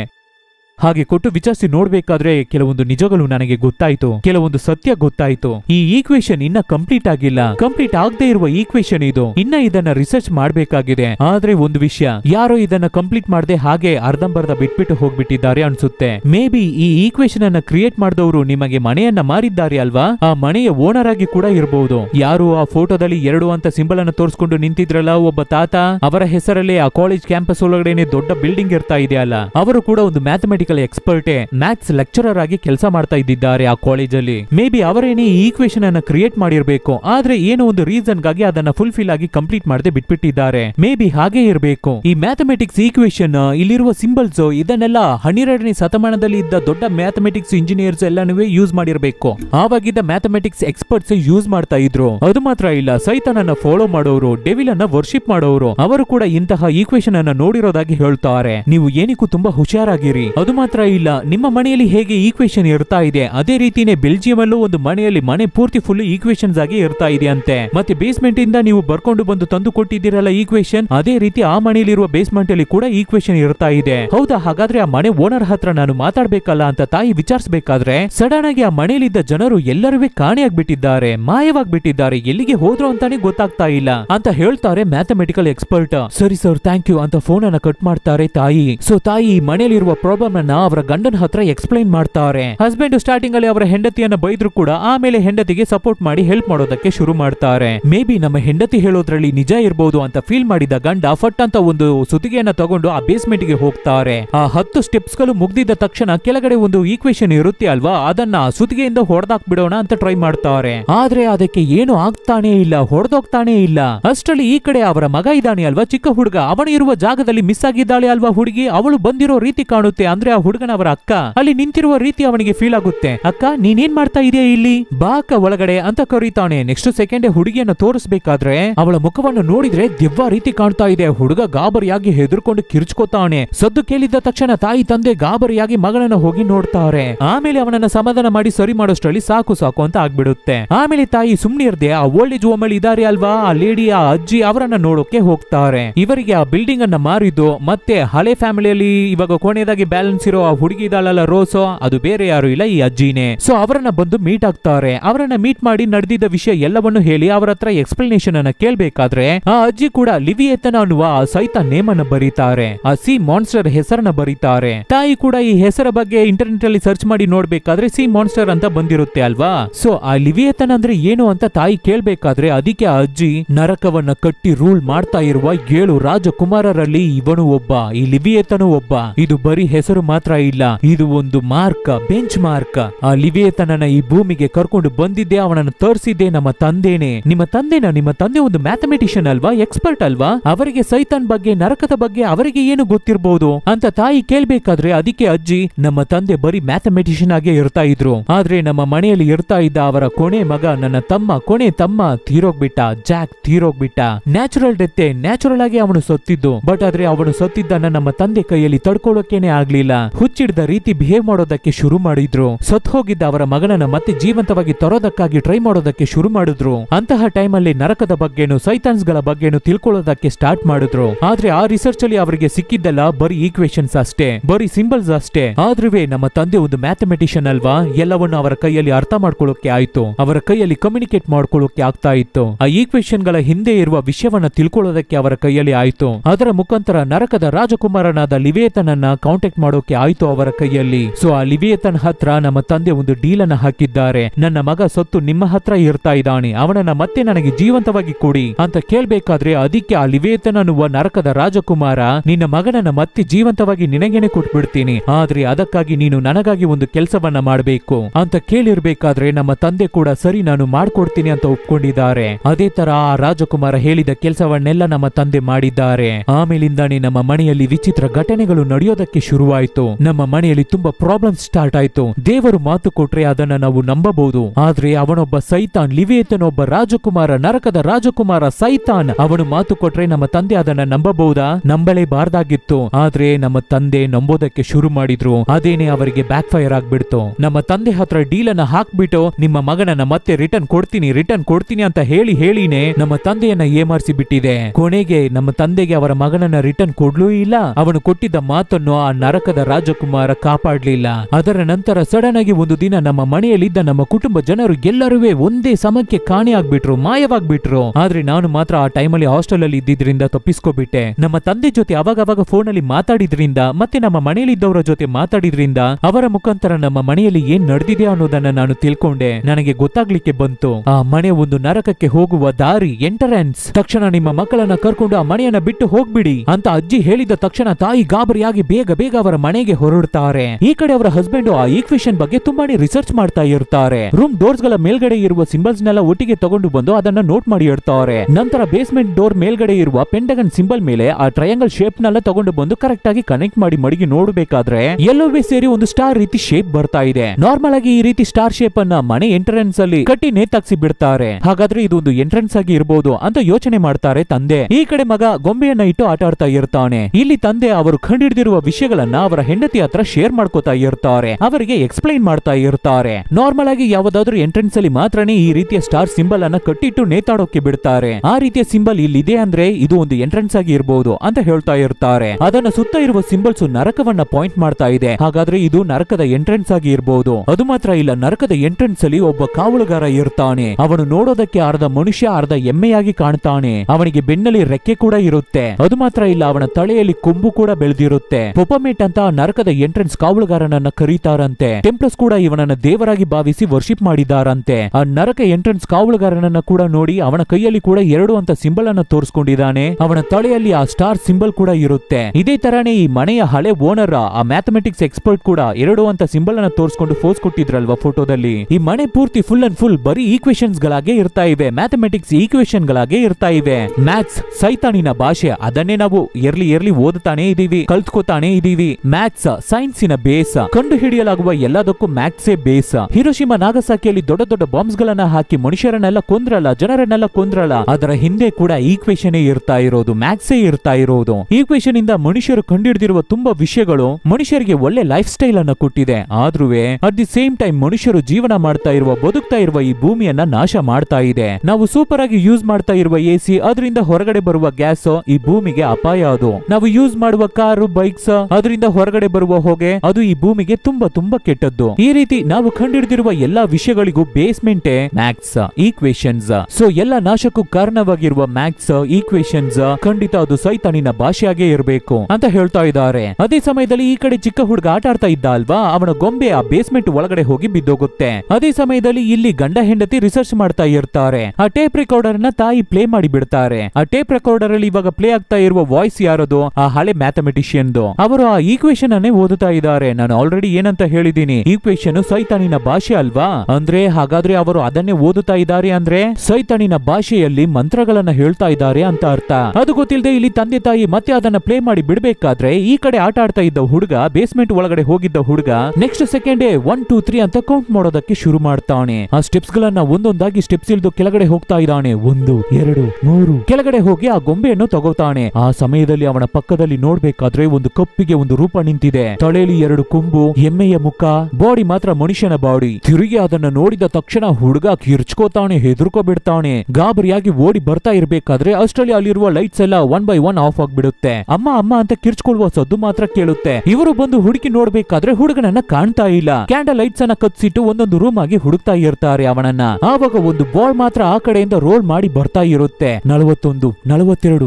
ಹಾಗೆ ಕೊಟ್ಟು ವಿಚಾರಿಸಿ ನೋಡ್ಬೇಕಾದ್ರೆ ಕೆಲವೊಂದು ನಿಜಗಳು ನನಗೆ ಗೊತ್ತಾಯ್ತು ಕೆಲವೊಂದು ಸತ್ಯ ಗೊತ್ತಾಯ್ತು ಈ ಈಕ್ವೇಶನ್ ಇನ್ನ ಕಂಪ್ಲೀಟ್ ಆಗಿಲ್ಲ ಕಂಪ್ಲೀಟ್ ಆಗದೆ ಇರುವ ಈಕ್ವೇಶನ್ ಇದು ಇನ್ನ ಇದನ್ನ ರಿಸರ್ಚ್ ಮಾಡಬೇಕಾಗಿದೆ ಆದ್ರೆ ಒಂದು ವಿಷಯ ಯಾರೋ ಇದನ್ನ ಕಂಪ್ಲೀಟ್ ಮಾಡದೆ ಹಾಗೆ ಅರ್ಧಂಬರ್ಧ ಬಿಟ್ಬಿಟ್ಟು ಹೋಗ್ಬಿಟ್ಟಿದ್ದಾರೆ ಅನ್ಸುತ್ತೆ ಮೇ ಬಿ ಈ ಈಕ್ವೇಶನ್ ಅನ್ನ ಕ್ರಿಯೇಟ್ ಮಾಡಿದವರು ನಿಮಗೆ ಮನೆಯನ್ನ ಮಾರಿದ್ದಾರೆ ಅಲ್ವಾ ಆ ಮನೆಯ ಓನರ್ ಆಗಿ ಕೂಡ ಇರಬಹುದು ಯಾರು ಆ ಫೋಟೋದಲ್ಲಿ ಎರಡು ಅಂತ ಸಿಂಬಲ್ ಅನ್ನು ತೋರಿಸಿಕೊಂಡು ನಿಂತಿದ್ರಲ್ಲ ಒಬ್ಬ ತಾತ ಅವರ ಹೆಸರಲ್ಲಿ ಆ ಕಾಲೇಜ್ ಕ್ಯಾಂಪಸ್ ಒಳಗಡೆನೆ ದೊಡ್ಡ ಬಿಲ್ಡಿಂಗ್ ಇರ್ತಾ ಇದೆಯಲ್ಲ ಅವರು ಕೂಡ ಒಂದು mathematic mathematical expert maths lecturer ಆಗಿ ಕೆಲಸ ಮಾಡ್ತಾ ಇದ್ದಿದ್ದಾರೆ ಆ ಕಾಲೇಜಲ್ಲಿ ಮೇ ಬಿ ಅವರೇನೇ ಈ ಈಕ್ವೇಶನ್ ಅನ್ನ ಕ್ರಿಯೇಟ್ ಮಾಡಿರ್ಬೇಕು ಆದ್ರೆ ಏನೋ ಒಂದು ರೀಸನ್ ಗಾಗಿ ಅದನ್ನ ಫುಲ್ಫಿಲ್ ಆಗಿ ಕಂಪ್ಲೀಟ್ ಮಾಡದೆ ಬಿಟ್ಬಿಟ್ಟಿದ್ದಾರೆ ಮೇ ಬಿ ಹಾಗೆ ಇರಬೇಕು ಈ ಮ್ಯಾಥಮೆಟಿಕ್ಸ್ ಈಕ್ವೇಶನ್ ಇಲ್ಲಿರುವ ಸಿಂಬಲ್ಸ್ ಇದನ್ನೆಲ್ಲ ಹನ್ನೆರಡನೇ ಶತಮಾನದಲ್ಲಿ ಇದ್ದ ದೊಡ್ಡ ಮ್ಯಾಥಮೆಟಿಕ್ಸ್ ಇಂಜಿನಿಯರ್ಸ್ ಎಲ್ಲಾನು ಯೂಸ್ ಮಾಡಿರ್ಬೇಕು ಆವಾಗಿದ್ದ ಮ್ಯಾಥಮೆಟಿಕ್ಸ್ ಎಕ್ಸ್ಪರ್ಟ್ಸ್ ಯೂಸ್ ಮಾಡ್ತಾ ಇದ್ರು ಅದು ಮಾತ್ರ ಇಲ್ಲ ಸೈತನ ಫಾಲೋ ಮಾಡೋರು ಡೆವಿಲ್ ಅನ್ನ ವರ್ಷಿಪ್ ಮಾಡೋರು ಅವರು ಕೂಡ ಇಂತಹ ಈಕ್ವೇಶನ್ ಅನ್ನ ನೋಡಿರೋದಾಗಿ ಹೇಳ್ತಾರೆ ನೀವು ಏನಕ್ಕೂ ತುಂಬಾ ಹುಷಾರಾಗಿರಿ ಅದು ಮಾತ್ರ ಇಲ್ಲ ನಿಮ್ಮ ಮನೆಯಲ್ಲಿ ಹೇಗೆ ಈಕ್ವೇಶನ್ ಇರ್ತಾ ಇದೆ ಅದೇ ರೀತಿನೇ ಬೆಲ್ಜಿಯಂ ಅಲ್ಲೂ ಒಂದು ಮನೆಯಲ್ಲಿ ಮನೆ ಪೂರ್ತಿ ಫುಲ್ ಈಕ್ವೇಶನ್ಸ್ ಆಗಿ ಇರ್ತಾ ಇದೆ ಅಂತೆ ಮತ್ತೆ ಬೇಸ್ಮೆಂಟ್ ಇಂದ ನೀವು ಬರ್ಕೊಂಡು ಬಂದು ತಂದು ಕೊಟ್ಟಿದ್ದೀರಲ್ಲ ಈಕ್ವೇಶನ್ ಅದೇ ರೀತಿ ಆ ಇರುವ ಬೇಸ್ಮೆಂಟ್ ಅಲ್ಲಿ ಕೂಡ ಈಕ್ವೇಶನ್ ಇರ್ತಾ ಇದೆ ಹೌದಾ ಹಾಗಾದ್ರೆ ಆ ಮನೆ ಓನರ್ ಹತ್ರ ನಾನು ಮಾತಾಡ್ಬೇಕಲ್ಲ ಅಂತ ತಾಯಿ ವಿಚಾರಿಸಬೇಕಾದ್ರೆ ಸಡನ್ ಆಗಿ ಆ ಮನೆಯಲ್ಲಿದ್ದ ಜನರು ಎಲ್ಲರೂ ಕಾಣೆಯಾಗ್ಬಿಟ್ಟಿದ್ದಾರೆ ಮಾಯವಾಗ್ಬಿಟ್ಟಿದ್ದಾರೆ ಎಲ್ಲಿಗೆ ಹೋದ್ರು ಅಂತಾನೆ ಗೊತ್ತಾಗ್ತಾ ಇಲ್ಲ ಅಂತ ಹೇಳ್ತಾರೆ ಮ್ಯಾಥಮೆಟಿಕಲ್ ಎಕ್ಸ್ಪರ್ಟ್ ಸರಿ ಸರ್ ಥ್ಯಾಂಕ್ ಯು ಅಂತ ಫೋನ್ ಅನ್ನ ಕಟ್ ಮಾಡ್ತಾರೆ ತಾಯಿ ಸೊ ತಾಯಿ ಮನೆಯಲ್ಲಿರುವ ಪ್ರಾಬ್ಲಮ್ ವಿಷಯನ ಅವರ ಗಂಡನ ಹತ್ರ ಎಕ್ಸ್ಪ್ಲೈನ್ ಮಾಡ್ತಾರೆ ಹಸ್ಬೆಂಡ್ ಸ್ಟಾರ್ಟಿಂಗ್ ಅಲ್ಲಿ ಅವರ ಹೆಂಡತಿಯನ್ನ ಬೈದ್ರು ಕೂಡ ಆಮೇಲೆ ಹೆಂಡತಿಗೆ ಸಪೋರ್ಟ್ ಮಾಡಿ ಹೆಲ್ಪ್ ಮಾಡೋದಕ್ಕೆ ಶುರು ಮಾಡ್ತಾರೆ ಮೇ ಬಿ ನಮ್ಮ ಹೆಂಡತಿ ಹೇಳೋದ್ರಲ್ಲಿ ನಿಜ ಇರಬಹುದು ಅಂತ ಫೀಲ್ ಮಾಡಿದ ಗಂಡ ಫಟ್ ಅಂತ ಒಂದು ಸುತ್ತಿಗೆಯನ್ನ ತಗೊಂಡು ಆ ಬೇಸ್ಮೆಂಟ್ ಗೆ ಹೋಗ್ತಾರೆ ಆ ಹತ್ತು ಸ್ಟೆಪ್ಸ್ ಗಳು ಮುಗ್ದಿದ್ದ ತಕ್ಷಣ ಕೆಳಗಡೆ ಒಂದು ಈಕ್ವೇಶನ್ ಇರುತ್ತೆ ಅಲ್ವಾ ಅದನ್ನ ಸುತಿಗೆಯಿಂದ ಹೊಡೆದಾಕ್ ಬಿಡೋಣ ಅಂತ ಟ್ರೈ ಮಾಡ್ತಾರೆ ಆದ್ರೆ ಅದಕ್ಕೆ ಏನು ಆಗ್ತಾನೆ ಇಲ್ಲ ಹೊಡೆದೋಗ್ತಾನೆ ಇಲ್ಲ ಅಷ್ಟರಲ್ಲಿ ಈ ಕಡೆ ಅವರ ಮಗ ಇದ್ದಾನೆ ಅಲ್ವಾ ಚಿಕ್ಕ ಹುಡುಗ ಅವನು ಇರುವ ಜಾಗದಲ್ಲಿ ಮಿಸ್ ಆಗಿದ್ದಾಳೆ ಅಲ್ವಾ ಹುಡುಗಿ ಅವಳು ಬಂದಿರೋ ರೀತಿ ಕಾಣುತ್ತೆ ಅಂದ್ರೆ ಹುಡುಗನ ಅವರ ಅಕ್ಕ ಅಲ್ಲಿ ನಿಂತಿರುವ ರೀತಿ ಅವನಿಗೆ ಫೀಲ್ ಆಗುತ್ತೆ ಅಕ್ಕ ನೀನೇನ್ ಮಾಡ್ತಾ ಇದೆಯಾ ಇಲ್ಲಿ ಬಾಕ ಒಳಗಡೆ ಅಂತ ಕರೀತಾನೆ ನೆಕ್ಸ್ಟ್ ಸೆಕೆಂಡ್ ಹುಡುಗಿಯನ್ನು ತೋರಿಸಬೇಕಾದ್ರೆ ಅವಳ ಮುಖವನ್ನು ನೋಡಿದ್ರೆ ದೆವ್ವ ರೀತಿ ಕಾಣ್ತಾ ಇದೆ ಹುಡುಗ ಗಾಬರಿಯಾಗಿ ಹೆದರ್ಕೊಂಡು ಕಿರ್ಚ್ಕೋತಾನೆ ಸದ್ದು ಕೇಳಿದ ತಕ್ಷಣ ತಾಯಿ ತಂದೆ ಗಾಬರಿಯಾಗಿ ಮಗಳನ್ನ ಹೋಗಿ ನೋಡ್ತಾರೆ ಆಮೇಲೆ ಅವನನ್ನ ಸಮಾಧಾನ ಮಾಡಿ ಸರಿ ಮಾಡೋಷ್ಟರಲ್ಲಿ ಸಾಕು ಸಾಕು ಅಂತ ಆಗ್ಬಿಡುತ್ತೆ ಆಮೇಲೆ ತಾಯಿ ಇರ್ದೆ ಆ ಓಲ್ಡ್ ಏಜ್ ಇದಾರೆ ಅಲ್ವಾ ಆ ಲೇಡಿ ಆ ಅಜ್ಜಿ ಅವರನ್ನ ನೋಡೋಕೆ ಹೋಗ್ತಾರೆ ಇವರಿಗೆ ಆ ಬಿಲ್ಡಿಂಗ್ ಅನ್ನ ಮಾರಿದ್ದು ಮತ್ತೆ ಹಳೆ ಫ್ಯಾಮಿಲಿಯಲ್ಲಿ ಇವಾಗ ಕೊನೆಯದಾಗಿ ಬ್ಯಾಲೆನ್ಸ್ ಇರೋ ಆ ಹುಡುಗಿ ಇದಾಳಲ್ಲ ರೋಸೋ ಅದು ಬೇರೆ ಯಾರು ಇಲ್ಲ ಈ ಅಜ್ಜಿನೇ ಸೊ ಅವರನ್ನ ಬಂದು ಮೀಟ್ ಆಗ್ತಾರೆ ಅವರನ್ನ ಮೀಟ್ ಮಾಡಿ ನಡೆದಿದ್ದ ವಿಷಯ ಎಲ್ಲವನ್ನು ಹೇಳಿ ಅವರ ಹತ್ರ ಎಕ್ಸ್ಪ್ಲನೇಷನ್ ಅನ್ನ ಕೇಳ್ಬೇಕಾದ್ರೆ ಆ ಅಜ್ಜಿ ಕೂಡ ಲಿವಿಯೇತನ ಅನ್ನುವ ಆ ಸೈತ ನೇಮ್ ಅನ್ನ ಬರೀತಾರೆ ಆ ಸಿ ಮಾನ್ಸ್ಟರ್ ಹೆಸರನ್ನ ಬರೀತಾರೆ ತಾಯಿ ಕೂಡ ಈ ಹೆಸರ ಬಗ್ಗೆ ಇಂಟರ್ನೆಟ್ ಅಲ್ಲಿ ಸರ್ಚ್ ಮಾಡಿ ನೋಡ್ಬೇಕಾದ್ರೆ ಸಿ ಮಾನ್ಸ್ಟರ್ ಅಂತ ಬಂದಿರುತ್ತೆ ಅಲ್ವಾ ಸೊ ಆ ಲಿವಿಯೇತನ ಅಂದ್ರೆ ಏನು ಅಂತ ತಾಯಿ ಕೇಳ್ಬೇಕಾದ್ರೆ ಅದಕ್ಕೆ ಆ ಅಜ್ಜಿ ನರಕವನ್ನ ಕಟ್ಟಿ ರೂಲ್ ಮಾಡ್ತಾ ಇರುವ ಏಳು ರಾಜಕುಮಾರರಲ್ಲಿ ಇವನು ಒಬ್ಬ ಈ ಲಿವಿಯೇತನು ಒಬ್ಬ ಇದು ಬರೀ ಹೆಸರು ಮಾತ್ರ ಇಲ್ಲ ಇದು ಒಂದು ಮಾರ್ಕ ಬೆಂಚ್ ಮಾರ್ಕ ಆ ಲಿವೇತನನ ಈ ಭೂಮಿಗೆ ಕರ್ಕೊಂಡು ಬಂದಿದ್ದೆ ಅವನನ್ನು ತೋರಿಸಿದ್ದೆ ನಮ್ಮ ತಂದೆನೆ ನಿಮ್ಮ ತಂದೆನ ನಿಮ್ಮ ತಂದೆ ಒಂದು ಮ್ಯಾಥಮೆಟಿಷಿಯನ್ ಅಲ್ವಾ ಎಕ್ಸ್ಪರ್ಟ್ ಅಲ್ವಾ ಅವರಿಗೆ ಸೈತನ್ ಬಗ್ಗೆ ನರಕದ ಬಗ್ಗೆ ಅವರಿಗೆ ಏನು ಗೊತ್ತಿರಬಹುದು ಅಂತ ತಾಯಿ ಕೇಳ್ಬೇಕಾದ್ರೆ ಅದಕ್ಕೆ ಅಜ್ಜಿ ನಮ್ಮ ತಂದೆ ಬರೀ ಮ್ಯಾಥಮೆಟಿಷಿಯನ್ ಆಗೇ ಇರ್ತಾ ಇದ್ರು ಆದ್ರೆ ನಮ್ಮ ಮನೆಯಲ್ಲಿ ಇರ್ತಾ ಇದ್ದ ಅವರ ಕೊನೆ ಮಗ ನನ್ನ ತಮ್ಮ ಕೊನೆ ತಮ್ಮ ತೀರೋಗ್ಬಿಟ್ಟ ಜಾಕ್ ತೀರೋಗ್ಬಿಟ್ಟ ನ್ಯಾಚುರಲ್ ಡೆತ್ ನ್ಯಾಚುರಲ್ ಆಗಿ ಅವನು ಸತ್ತಿದ್ದು ಬಟ್ ಆದ್ರೆ ಅವನು ಸತ್ತಿದ್ದನ್ನ ನಮ್ಮ ತಂದೆ ಕೈಯಲ್ಲಿ ತಡ್ಕೊಳ್ಳೋಕೆನೆ ಆಗ್ಲಿಲ್ಲ ಹುಚ್ಚಿಡ್ದ ರೀತಿ ಬಿಹೇವ್ ಮಾಡೋದಕ್ಕೆ ಶುರು ಮಾಡಿದ್ರು ಸತ್ ಹೋಗಿದ್ದ ಅವರ ಮಗನನ್ನ ಮತ್ತೆ ಜೀವಂತವಾಗಿ ತರೋದಕ್ಕಾಗಿ ಟ್ರೈ ಮಾಡೋದಕ್ಕೆ ಶುರು ಮಾಡಿದ್ರು ಅಂತಹ ಟೈಮ್ ಅಲ್ಲಿ ನರಕದ ಬಗ್ಗೆನು ಸೈತಾನ್ಸ್ ಗಳ ಬಗ್ಗೆನು ತಿಳ್ಕೊಳ್ಳೋದಕ್ಕೆ ಸ್ಟಾರ್ಟ್ ಮಾಡಿದ್ರು ಆದ್ರೆ ಆ ರಿಸರ್ಚ್ ಅಲ್ಲಿ ಅವರಿಗೆ ಸಿಕ್ಕಿದ್ದಲ್ಲ ಬರೀ ಈಕ್ವೇಶನ್ಸ್ ಅಷ್ಟೇ ಬರೀ ಸಿಂಬಲ್ಸ್ ಅಷ್ಟೇ ಆದ್ರೂ ನಮ್ಮ ತಂದೆ ಒಂದು ಮ್ಯಾಥಮೆಟಿಷಿಯನ್ ಅಲ್ವಾ ಎಲ್ಲವನ್ನು ಅವರ ಕೈಯಲ್ಲಿ ಅರ್ಥ ಮಾಡ್ಕೊಳ್ಳೋಕೆ ಆಯ್ತು ಅವರ ಕೈಯಲ್ಲಿ ಕಮ್ಯುನಿಕೇಟ್ ಮಾಡ್ಕೊಳ್ಳೋಕೆ ಆಗ್ತಾ ಇತ್ತು ಆ ಈಕ್ವೇಶನ್ ಗಳ ಹಿಂದೆ ಇರುವ ವಿಷಯವನ್ನ ತಿಳ್ಕೊಳ್ಳೋದಕ್ಕೆ ಅವರ ಕೈಯಲ್ಲಿ ಆಯ್ತು ಅದರ ಮುಖಾಂತರ ನರಕದ ರಾಜಕುಮಾರನಾದ ಲಿವೇತನನ್ನ ಕಾಂಟ್ಯಾಕ್ಟ್ ಮಾಡೋಕೆ ಆಯ್ತು ಅವರ ಕೈಯಲ್ಲಿ ಸೊ ಆ ಲಿವಿಯೇತನ್ ಹತ್ರ ನಮ್ಮ ತಂದೆ ಒಂದು ಡೀಲ್ ಅನ್ನ ಹಾಕಿದ್ದಾರೆ ನನ್ನ ಮಗ ಸತ್ತು ನಿಮ್ಮ ಹತ್ರ ಇರ್ತಾ ಇದ್ದಾನೆ ಅವನನ್ನ ಮತ್ತೆ ನನಗೆ ಜೀವಂತವಾಗಿ ಕೊಡಿ ಅಂತ ಕೇಳ್ಬೇಕಾದ್ರೆ ಅದಕ್ಕೆ ಆ ಲಿವೇತನ್ ಅನ್ನುವ ನರಕದ ರಾಜಕುಮಾರ ನಿನ್ನ ಮಗನನ್ನ ಮತ್ತೆ ಜೀವಂತವಾಗಿ ನಿನಗೇನೆ ಕೊಟ್ಬಿಡ್ತೀನಿ ಆದ್ರೆ ಅದಕ್ಕಾಗಿ ನೀನು ನನಗಾಗಿ ಒಂದು ಕೆಲಸವನ್ನ ಮಾಡಬೇಕು ಅಂತ ಕೇಳಿರ್ಬೇಕಾದ್ರೆ ನಮ್ಮ ತಂದೆ ಕೂಡ ಸರಿ ನಾನು ಮಾಡ್ಕೊಡ್ತೀನಿ ಅಂತ ಒಪ್ಕೊಂಡಿದ್ದಾರೆ ಅದೇ ತರ ಆ ರಾಜಕುಮಾರ ಹೇಳಿದ ಕೆಲಸವನ್ನೆಲ್ಲ ನಮ್ಮ ತಂದೆ ಮಾಡಿದ್ದಾರೆ ಆಮೇಲಿಂದಾನೇ ನಮ್ಮ ಮನೆಯಲ್ಲಿ ವಿಚಿತ್ರ ಘಟನೆಗಳು ನಡೆಯೋದಕ್ಕೆ ಶುರುವಾಯಿತು ಆಯ್ತು ನಮ್ಮ ಮನೆಯಲ್ಲಿ ತುಂಬಾ ಪ್ರಾಬ್ಲಮ್ ಸ್ಟಾರ್ಟ್ ಆಯ್ತು ದೇವರು ಮಾತು ಕೊಟ್ರೆ ಅದನ್ನ ನಾವು ನಂಬಬಹುದು ಆದ್ರೆ ಅವನೊಬ್ಬ ಸೈತಾನ್ ಒಬ್ಬ ರಾಜಕುಮಾರ ನರಕದ ರಾಜಕುಮಾರ ಸೈತಾನ್ ಅವನು ಮಾತು ಕೊಟ್ರೆ ನಮ್ಮ ತಂದೆ ಅದನ್ನ ನಂಬಬಹುದಾ ನಂಬಲೇಬಾರ್ದಾಗಿತ್ತು ಆದ್ರೆ ನಮ್ಮ ತಂದೆ ನಂಬೋದಕ್ಕೆ ಶುರು ಮಾಡಿದ್ರು ಅದೇನೆ ಅವರಿಗೆ ಬ್ಯಾಕ್ ಫೈರ್ ಆಗ್ಬಿಡ್ತು ನಮ್ಮ ತಂದೆ ಹತ್ರ ಡೀಲ್ ಅನ್ನ ಹಾಕ್ಬಿಟ್ಟು ನಿಮ್ಮ ಮಗನನ್ನ ಮತ್ತೆ ರಿಟರ್ನ್ ಕೊಡ್ತೀನಿ ರಿಟರ್ನ್ ಕೊಡ್ತೀನಿ ಅಂತ ಹೇಳಿ ಹೇಳಿನೇ ನಮ್ಮ ತಂದೆಯನ್ನ ಏಮಾರಿಸಿ ಬಿಟ್ಟಿದೆ ಕೊನೆಗೆ ನಮ್ಮ ತಂದೆಗೆ ಅವರ ಮಗನನ್ನ ರಿಟರ್ನ್ ಕೊಡ್ಲೂ ಇಲ್ಲ ಅವನು ಕೊಟ್ಟಿದ್ದ ಮಾತನ್ನು ಆ ನರಕದ ರಾಜಕುಮಾರ ಕಾಪಾಡ್ಲಿಲ್ಲ ಅದರ ನಂತರ ಸಡನ್ ಆಗಿ ಒಂದು ದಿನ ನಮ್ಮ ಮನೆಯಲ್ಲಿದ್ದ ನಮ್ಮ ಕುಟುಂಬ ಜನರು ಎಲ್ಲರೂ ಒಂದೇ ಸಮಕ್ಕೆ ಕಾಣೆಯಾಗ್ಬಿಟ್ರು ಮಾಯವಾಗ್ಬಿಟ್ರು ಆದ್ರೆ ನಾನು ಮಾತ್ರ ಆ ಟೈಮಲ್ಲಿ ಹಾಸ್ಟೆಲ್ ಅಲ್ಲಿ ಇದ್ದಿದ್ರಿಂದ ತಪ್ಪಿಸ್ಕೊಬಿಟ್ಟೆ ನಮ್ಮ ತಂದೆ ಜೊತೆ ಅವಾಗ ಅವಾಗ ಫೋನ್ ಅಲ್ಲಿ ಮಾತಾಡಿದ್ರಿಂದ ಮತ್ತೆ ನಮ್ಮ ಮನೆಯಲ್ಲಿದ್ದವರ ಜೊತೆ ಮಾತಾಡಿದ್ರಿಂದ ಅವರ ಮುಖಾಂತರ ನಮ್ಮ ಮನೆಯಲ್ಲಿ ಏನ್ ನಡೆದಿದೆ ಅನ್ನೋದನ್ನ ನಾನು ತಿಳ್ಕೊಂಡೆ ನನಗೆ ಗೊತ್ತಾಗ್ಲಿಕ್ಕೆ ಬಂತು ಆ ಮನೆ ಒಂದು ನರಕಕ್ಕೆ ಹೋಗುವ ದಾರಿ ಎಂಟರೆನ್ಸ್ ತಕ್ಷಣ ನಿಮ್ಮ ಮಕ್ಕಳನ್ನ ಕರ್ಕೊಂಡು ಆ ಮನೆಯನ್ನ ಬಿಟ್ಟು ಹೋಗ್ಬಿಡಿ ಅಂತ ಅಜ್ಜಿ ಹೇಳಿದ ತಕ್ಷಣ ತಾಯಿ ಗಾಬರಿಯಾಗಿ ಬೇಗ ಬೇಗ ಅವರ ಮನೆ ಮನೆಗೆ ಹೊರಡ್ತಾರೆ ಈ ಕಡೆ ಅವರ ಹಸ್ಬೆಂಡ್ ಆ ಈಕ್ವೇಶನ್ ಬಗ್ಗೆ ತುಂಬಾನೇ ರಿಸರ್ಚ್ ಮಾಡ್ತಾ ಇರ್ತಾರೆ ರೂಮ್ ಡೋರ್ಸ್ ಗಳ ಮೇಲ್ಗಡೆ ಇರುವ ಸಿಂಬಲ್ಸ್ ನೆಲ್ಲ ಒಟ್ಟಿಗೆ ತಗೊಂಡು ಬಂದು ಅದನ್ನ ನೋಟ್ ಮಾಡಿ ಇಡ್ತಾರೆ ನಂತರ ಬೇಸ್ಮೆಂಟ್ ಡೋರ್ ಮೇಲ್ಗಡೆ ಇರುವ ಪೆಂಡಗನ್ ಸಿಂಬಲ್ ಮೇಲೆ ಆ ಟ್ರಯಾಂಗಲ್ ಶೇಪ್ ನೆಲ್ಲ ತಗೊಂಡು ಬಂದು ಕರೆಕ್ಟ್ ಆಗಿ ಕನೆಕ್ಟ್ ಮಾಡಿ ಮಡಿಗೆ ನೋಡಬೇಕಾದ್ರೆ ಎಲ್ಲವೇ ಸೇರಿ ಒಂದು ಸ್ಟಾರ್ ರೀತಿ ಶೇಪ್ ಬರ್ತಾ ಇದೆ ನಾರ್ಮಲ್ ಆಗಿ ಈ ರೀತಿ ಸ್ಟಾರ್ ಶೇಪ್ ಅನ್ನ ಮನೆ ಎಂಟ್ರೆನ್ಸ್ ಅಲ್ಲಿ ಕಟ್ಟಿ ನೇತಾಕ್ಸಿ ಬಿಡ್ತಾರೆ ಹಾಗಾದ್ರೆ ಇದು ಒಂದು ಎಂಟ್ರೆನ್ಸ್ ಆಗಿ ಇರಬಹುದು ಅಂತ ಯೋಚನೆ ಮಾಡ್ತಾರೆ ತಂದೆ ಈ ಕಡೆ ಮಗ ಗೊಂಬೆಯನ್ನ ಇಟ್ಟು ಆಟ ಆಡ್ತಾ ಇರ್ತಾನೆ ಇಲ್ಲಿ ತಂದೆ ಅವರು ಕಂಡಿಡಿದಿರುವ ವಿಷಯಗಳನ್ನ ಅವರ ಹೆಂಡತಿ ಹತ್ರ ಶೇರ್ ಮಾಡ್ಕೋತಾ ಇರ್ತಾರೆ ಅವರಿಗೆ ಎಕ್ಸ್ಪ್ಲೈನ್ ಮಾಡ್ತಾ ಇರ್ತಾರೆ ನಾರ್ಮಲ್ ಆಗಿ ಯಾವ್ದಾದ್ರು ಎಂಟ್ರೆನ್ಸ್ ಅಲ್ಲಿ ಮಾತ್ರನೇ ಈ ರೀತಿಯ ಸ್ಟಾರ್ ಸಿಂಬಲ್ ಅನ್ನ ಕಟ್ಟಿಟ್ಟು ನೇತಾಡೋಕೆ ಬಿಡ್ತಾರೆ ಆ ರೀತಿಯ ಸಿಂಬಲ್ ಇಲ್ಲಿ ಇದೆ ಅಂದ್ರೆ ಇದು ಒಂದು ಎಂಟ್ರೆನ್ಸ್ ಆಗಿ ಇರಬಹುದು ಅಂತ ಹೇಳ್ತಾ ಇರ್ತಾರೆ ಅದನ್ನ ಸುತ್ತ ಇರುವ ಸಿಂಬಲ್ಸ್ ನರಕವನ್ನ ಪಾಯಿಂಟ್ ಮಾಡ್ತಾ ಇದೆ ಹಾಗಾದ್ರೆ ಇದು ನರಕದ ಎಂಟ್ರೆನ್ಸ್ ಆಗಿ ಇರಬಹುದು ಅದು ಮಾತ್ರ ಇಲ್ಲ ನರಕದ ಎಂಟ್ರೆನ್ಸ್ ಅಲ್ಲಿ ಒಬ್ಬ ಕಾವಲುಗಾರ ಇರ್ತಾನೆ ಅವನು ನೋಡೋದಕ್ಕೆ ಅರ್ಧ ಮನುಷ್ಯ ಅರ್ಧ ಎಮ್ಮೆಯಾಗಿ ಕಾಣ್ತಾನೆ ಅವನಿಗೆ ಬೆನ್ನಲ್ಲಿ ರೆಕ್ಕೆ ಕೂಡ ಇರುತ್ತೆ ಅದು ಮಾತ್ರ ಇಲ್ಲ ಅವನ ತಲೆಯಲ್ಲಿ ಕೊಂಬು ಕೂಡ ಬೆಳೆದಿರುತ್ತೆ ಪೊಪಮೆಟ್ ಅಂತ ನರಕದ ಎಂಟ್ರೆನ್ಸ್ ಕಾವಲುಗಾರನನ್ನ ಕರೀತಾರಂತೆ ಟೆಂಪ್ಲಸ್ ಕೂಡ ಇವನನ್ನ ದೇವರಾಗಿ ಭಾವಿಸಿ ವರ್ಷಿಪ್ ಮಾಡಿದಾರಂತೆ ಆ ನರಕ ಎಂಟ್ರೆನ್ಸ್ ಕಾವಲುಗಾರನನ್ನ ಕೂಡ ನೋಡಿ ಅವನ ಕೈಯಲ್ಲಿ ಕೂಡ ಎರಡು ಅಂತ ಸಿಂಬಲ್ ಅನ್ನ ತೋರಿಸ್ಕೊಂಡಿದ್ದಾನೆ ಅವನ ತಲೆಯಲ್ಲಿ ಆ ಸ್ಟಾರ್ ಸಿಂಬಲ್ ಕೂಡ ಇರುತ್ತೆ ಇದೇ ತರಾನೇ ಈ ಮನೆಯ ಹಳೆ ಓನರ್ ಆ ಮ್ಯಾಥಮೆಟಿಕ್ಸ್ ಎಕ್ಸ್ಪರ್ಟ್ ಕೂಡ ಎರಡು ಅಂತ ಸಿಂಬಲ್ ಅನ್ನ ತೋರಿಸಿಕೊಂಡು ಫೋರ್ಸ್ ಕೊಟ್ಟಿದ್ರಲ್ವಾ ಫೋಟೋದಲ್ಲಿ ಈ ಮನೆ ಪೂರ್ತಿ ಫುಲ್ ಅಂಡ್ ಫುಲ್ ಬರೀ ಈಕ್ವೇಶನ್ಸ್ ಗಳಾಗೆ ಇರ್ತಾ ಇವೆ ಮ್ಯಾಥಮೆಟಿಕ್ಸ್ ಈಕ್ವೇಶನ್ ಗಳಾಗೆ ಇರ್ತಾ ಇವೆ ಮ್ಯಾಥ್ಸ್ ಸೈತಾನಿನ ಭಾಷೆ ಅದನ್ನೇ ನಾವು ಎರ್ಲಿ ಎರ್ಲಿ ಓದತಾನೆ ಇದೀವಿ ಕಲ್ತ್ಕೋತಾನೆ ಇದೀವಿ ಮ್ಯಾಥ್ಸ್ ಸೈನ್ಸಿನ ಬೇಸ ಕಂಡು ಹಿಡಿಯಲಾಗುವ ಎಲ್ಲದಕ್ಕೂ ಮ್ಯಾಥ್ಸೇ ಬೇಸ ಹಿರೋಶಿಮ ನಾಗಸಾಕಿಯಲ್ಲಿ ದೊಡ್ಡ ದೊಡ್ಡ ಬಾಂಬ್ಸ್ ಗಳನ್ನ ಹಾಕಿ ಮನುಷ್ಯರನ್ನೆಲ್ಲ ಕೊಂದ್ರಲ್ಲ ಜನರನ್ನೆಲ್ಲ ಕೊಂದ್ರಲ್ಲ ಅದರ ಹಿಂದೆ ಕೂಡ ಈಕ್ವೇಶನ್ ಇರ್ತಾ ಇರೋದು ಮ್ಯಾಥ್ಸೇ ಇರ್ತಾ ಇರೋದು ಈಕ್ವೇಶನ್ ಇಂದ ಮನುಷ್ಯರು ಕಂಡುಹಿಡಿದಿರುವ ತುಂಬಾ ವಿಷಯಗಳು ಮನುಷ್ಯರಿಗೆ ಒಳ್ಳೆ ಲೈಫ್ ಸ್ಟೈಲ್ ಅನ್ನ ಕೊಟ್ಟಿದೆ ಆದ್ರೂ ಅಟ್ ದಿ ಸೇಮ್ ಟೈಮ್ ಮನುಷ್ಯರು ಜೀವನ ಮಾಡ್ತಾ ಇರುವ ಬದುಕ್ತಾ ಇರುವ ಈ ಭೂಮಿಯನ್ನ ನಾಶ ಮಾಡ್ತಾ ಇದೆ ನಾವು ಸೂಪರ್ ಆಗಿ ಯೂಸ್ ಮಾಡ್ತಾ ಇರುವ ಎಸಿ ಅದರಿಂದ ಹೊರಗಡೆ ಬರುವ ಗ್ಯಾಸ್ ಈ ಭೂಮಿಗೆ ಅಪಾಯ ಅದು ನಾವು ಯೂಸ್ ಮಾಡುವ ಕಾರು ಬೈಕ್ಸ್ ಅದರಿಂದ ಹೊರ ಹೊರಗಡೆ ಬರುವ ಹೋಗೆ ಅದು ಈ ಭೂಮಿಗೆ ತುಂಬಾ ತುಂಬಾ ಕೆಟ್ಟದ್ದು ಈ ರೀತಿ ನಾವು ಕಂಡಿಡಿದಿರುವ ಎಲ್ಲಾ ವಿಷಯಗಳಿಗೂ ಬೇಸ್ಮೆಂಟ್ ಮ್ಯಾಕ್ಸ್ ಈಕ್ವೇಶನ್ಸ್ ಸೊ ಎಲ್ಲ ನಾಶಕ್ಕೂ ಕಾರಣವಾಗಿರುವ ಮ್ಯಾಕ್ಸ್ ಈಕ್ವೇಶನ್ಸ್ ಖಂಡಿತ ಅದು ಸೈತಾನಿನ ಭಾಷೆಯಾಗೆ ಇರಬೇಕು ಅಂತ ಹೇಳ್ತಾ ಇದ್ದಾರೆ ಅದೇ ಸಮಯದಲ್ಲಿ ಈ ಕಡೆ ಚಿಕ್ಕ ಹುಡುಗ ಆಟ ಆಡ್ತಾ ಇದ್ದ ಅಲ್ವಾ ಅವನ ಗೊಂಬೆ ಆ ಬೇಸ್ಮೆಂಟ್ ಒಳಗಡೆ ಹೋಗಿ ಬಿದ್ದೋಗುತ್ತೆ ಅದೇ ಸಮಯದಲ್ಲಿ ಇಲ್ಲಿ ಗಂಡ ಹೆಂಡತಿ ರಿಸರ್ಚ್ ಮಾಡ್ತಾ ಇರ್ತಾರೆ ಆ ಟೇಪ್ ರೆಕಾರ್ಡರ್ ನ ತಾಯಿ ಪ್ಲೇ ಮಾಡಿ ಬಿಡ್ತಾರೆ ಆ ಟೇಪ್ ರೆಕಾರ್ಡರ್ ಅಲ್ಲಿ ಇವಾಗ ಪ್ಲೇ ಆಗ್ತಾ ಇರುವ ವಾಯ್ಸ್ ಯಾರದು ಆ ಹಳೆ ಮ್ಯಾಥಮೆಟಿಷಿಯನ್ ಅವರು ಆ ಈಕ್ವೇಶನ್ ಈಕ್ವೇಶನ್ ಅನ್ನೇ ಓದುತ್ತಾ ಇದ್ದಾರೆ ನಾನು ಆಲ್ರೆಡಿ ಏನಂತ ಹೇಳಿದ್ದೀನಿ ಈಕ್ವೇಶನ್ ಸೈತಾನಿನ ಭಾಷೆ ಅಲ್ವಾ ಅಂದ್ರೆ ಹಾಗಾದ್ರೆ ಅವರು ಅದನ್ನೇ ಓದುತ್ತಾ ಇದ್ದಾರೆ ಅಂದ್ರೆ ಸೈತಾನಿನ ಭಾಷೆಯಲ್ಲಿ ಮಂತ್ರಗಳನ್ನ ಹೇಳ್ತಾ ಇದ್ದಾರೆ ಅಂತ ಅರ್ಥ ಅದು ಗೊತ್ತಿಲ್ಲದೆ ಇಲ್ಲಿ ತಂದೆ ತಾಯಿ ಮತ್ತೆ ಅದನ್ನ ಪ್ಲೇ ಮಾಡಿ ಬಿಡ್ಬೇಕಾದ್ರೆ ಈ ಕಡೆ ಆಟ ಆಡ್ತಾ ಇದ್ದ ಹುಡುಗ ಬೇಸ್ಮೆಂಟ್ ಒಳಗಡೆ ಹೋಗಿದ್ದ ಹುಡುಗ next second one two three ಅಂತ ಕೌಂಟ್ ಮಾಡೋದಕ್ಕೆ ಶುರು ಮಾಡ್ತಾನೆ ಆ ಸ್ಟೆಪ್ಸ್ ಗಳನ್ನ ಒಂದೊಂದಾಗಿ ಸ್ಟೆಪ್ಸ್ ಇಲ್ದು ಕೆಳಗಡೆ ಹೋಗ್ತಾ ಇದ್ದಾನೆ ಒಂದು ಎರಡು ಮೂರು ಕೆಳಗಡೆ ಹೋಗಿ ಆ ಗೊಂಬೆಯನ್ನು ತಗೋತಾನೆ ಆ ಸಮಯದಲ್ಲಿ ಅವನ ಪಕ್ಕದಲ್ಲಿ ನೋಡ್ಬೇಕಾದ್ರೆ ಒಂದು ಕಪ್ಪಿಗೆ ಒಂದು ರೂಪ ನಿಂತಿದೆ ತಳೆಯಲ್ಲಿ ಎರಡು ಕೊಂಬು ಎಮ್ಮೆಯ ಮುಖ ಬಾಡಿ ಮಾತ್ರ ಮನುಷ್ಯನ ಬಾಡಿ ತಿರುಗಿ ಅದನ್ನ ನೋಡಿದ ತಕ್ಷಣ ಹುಡುಗ ಕಿರ್ಚ್ಕೋತಾನೆ ಹೆದರ್ಕೋ ಬಿಡ್ತಾನೆ ಗಾಬರಿಯಾಗಿ ಓಡಿ ಬರ್ತಾ ಇರ್ಬೇಕಾದ್ರೆ ಅಷ್ಟರಲ್ಲಿ ಅಲ್ಲಿರುವ ಲೈಟ್ಸ್ ಎಲ್ಲ ಒನ್ ಬೈ ಒನ್ ಆಫ್ ಆಗ್ಬಿಡುತ್ತೆ ಅಮ್ಮ ಅಮ್ಮ ಅಂತ ಕಿರ್ಚ್ಕೊಳ್ಳುವ ಸದ್ದು ಮಾತ್ರ ಕೇಳುತ್ತೆ ಇವರು ಬಂದು ಹುಡುಕಿ ನೋಡ್ಬೇಕಾದ್ರೆ ಹುಡುಗನನ್ನ ಕಾಣ್ತಾ ಇಲ್ಲ ಕ್ಯಾಂಡಲ್ ಲೈಟ್ಸ್ ಅನ್ನ ಕತ್ಸಿಟ್ಟು ಒಂದೊಂದು ರೂಮ್ ಆಗಿ ಹುಡುಕ್ತಾ ಇರ್ತಾರೆ ಅವನನ್ನ ಆವಾಗ ಒಂದು ಬಾಲ್ ಮಾತ್ರ ಆ ಕಡೆಯಿಂದ ರೋಲ್ ಮಾಡಿ ಬರ್ತಾ ಇರುತ್ತೆ ನಲವತ್ತೊಂದು ನಲವತ್ತೆರಡು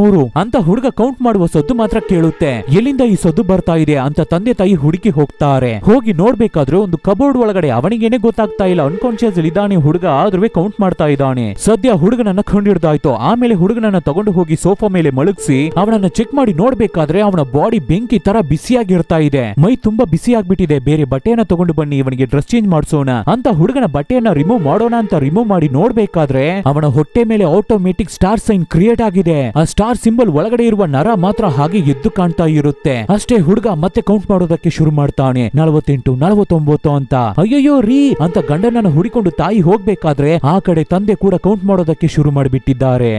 ಮೂರು ಅಂತ ಹುಡುಗ ಕೌಂಟ್ ಮಾಡುವ ಸದ್ದು ಮಾತ್ರ ಕೇಳುತ್ತೆ ಎಲ್ಲಿಂದ ಈ ಸದ್ದು ಬರ್ತಾ ಇದೆ ಅಂತ ತಂದೆ ತಾಯಿ ಹುಡುಕಿ ಹೋಗ್ತಾರೆ ಹೋಗಿ ನೋಡ್ಬೇಕಾದ್ರೆ ಒಂದು ಕಬೋರ್ಡ್ ಒಳಗಡೆ ಅವನಿಗೇನೆ ಗೊತ್ತಾಗ್ತಾ ಇಲ್ಲ ಅನ್ಕಾನ್ಶಿಯಸ್ ಇದಾನೆ ಹುಡುಗ ಆದ್ರೂ ಕೌಂಟ್ ಮಾಡ್ತಾ ಇದ್ದಾನೆ ಸದ್ಯ ಹುಡುಗನನ್ನ ಕಂಡಿಡ್ದಾಯ್ತು ಆಮೇಲೆ ಹುಡುಗನನ್ನ ತಗೊಂಡು ಹೋಗಿ ಸೋಫಾ ಮೇಲೆ ಮಲಗಿಸಿ ಅವನನ್ನ ಚೆಕ್ ಮಾಡಿ ನೋಡ್ಬೇಕಾದ್ರೆ ಅವನ ಬಾಡಿ ಬೆಂಕಿ ತರ ಬಿಸಿಯಾಗಿರ್ತಾ ಇದೆ ಮೈ ತುಂಬಾ ಬಿಸಿ ಆಗ್ಬಿಟ್ಟಿದೆ ಬೇರೆ ಬಟ್ಟೆಯನ್ನ ತಗೊಂಡು ಬನ್ನಿ ಇವನಿಗೆ ಡ್ರೆಸ್ ಚೇಂಜ್ ಮಾಡಿಸೋಣ ಅಂತ ಹುಡುಗನ ಬಟ್ಟೆಯನ್ನ ರಿಮೂವ್ ಮಾಡೋಣ ಅಂತ ರಿಮೂವ್ ಮಾಡಿ ನೋಡ್ಬೇಕಾದ್ರೆ ಅವನ ಹೊಟ್ಟೆ ಮೇಲೆ ಆಟೋಮೆಟಿಕ್ ಸ್ಟಾರ್ ಸೈನ್ ಕ್ರಿಯೇಟ್ ಆಗಿದೆ ಆ ಸ್ಟಾರ್ ಸಿಂಬಲ್ ಒಳಗಡೆ ಇರುವ ನರ ಮಾತ್ರ ಹಾಗೆ ಎದ್ದು ಕಾಣ್ತಾ ಇರುತ್ತೆ ಅಷ್ಟೇ ಹುಡುಗ ಮತ್ತೆ ಕೌಂಟ್ ಮಾಡೋದಕ್ಕೆ ಶುರು ಮಾಡ್ತಾನೆ ನಲವತ್ತೆಂಟು ನಲವತ್ತೊಂಬತ್ತು ಅಂತ ಅಯ್ಯಯ್ಯೋ ರೀ ಅಂತ ಗಂಡನನ್ನು ಹುಡಿಕೊಂಡು ತಾಯಿ ಹೋಗ್ಬೇಕಾದ್ರೆ ಆ ಕಡೆ ತಂದೆ ಕೂಡ ಕೌಂಟ್ ಮಾಡೋದಕ್ಕೆ ಶುರು ಮಾಡಿಬಿಟ್ಟಿದ್ದಾರೆ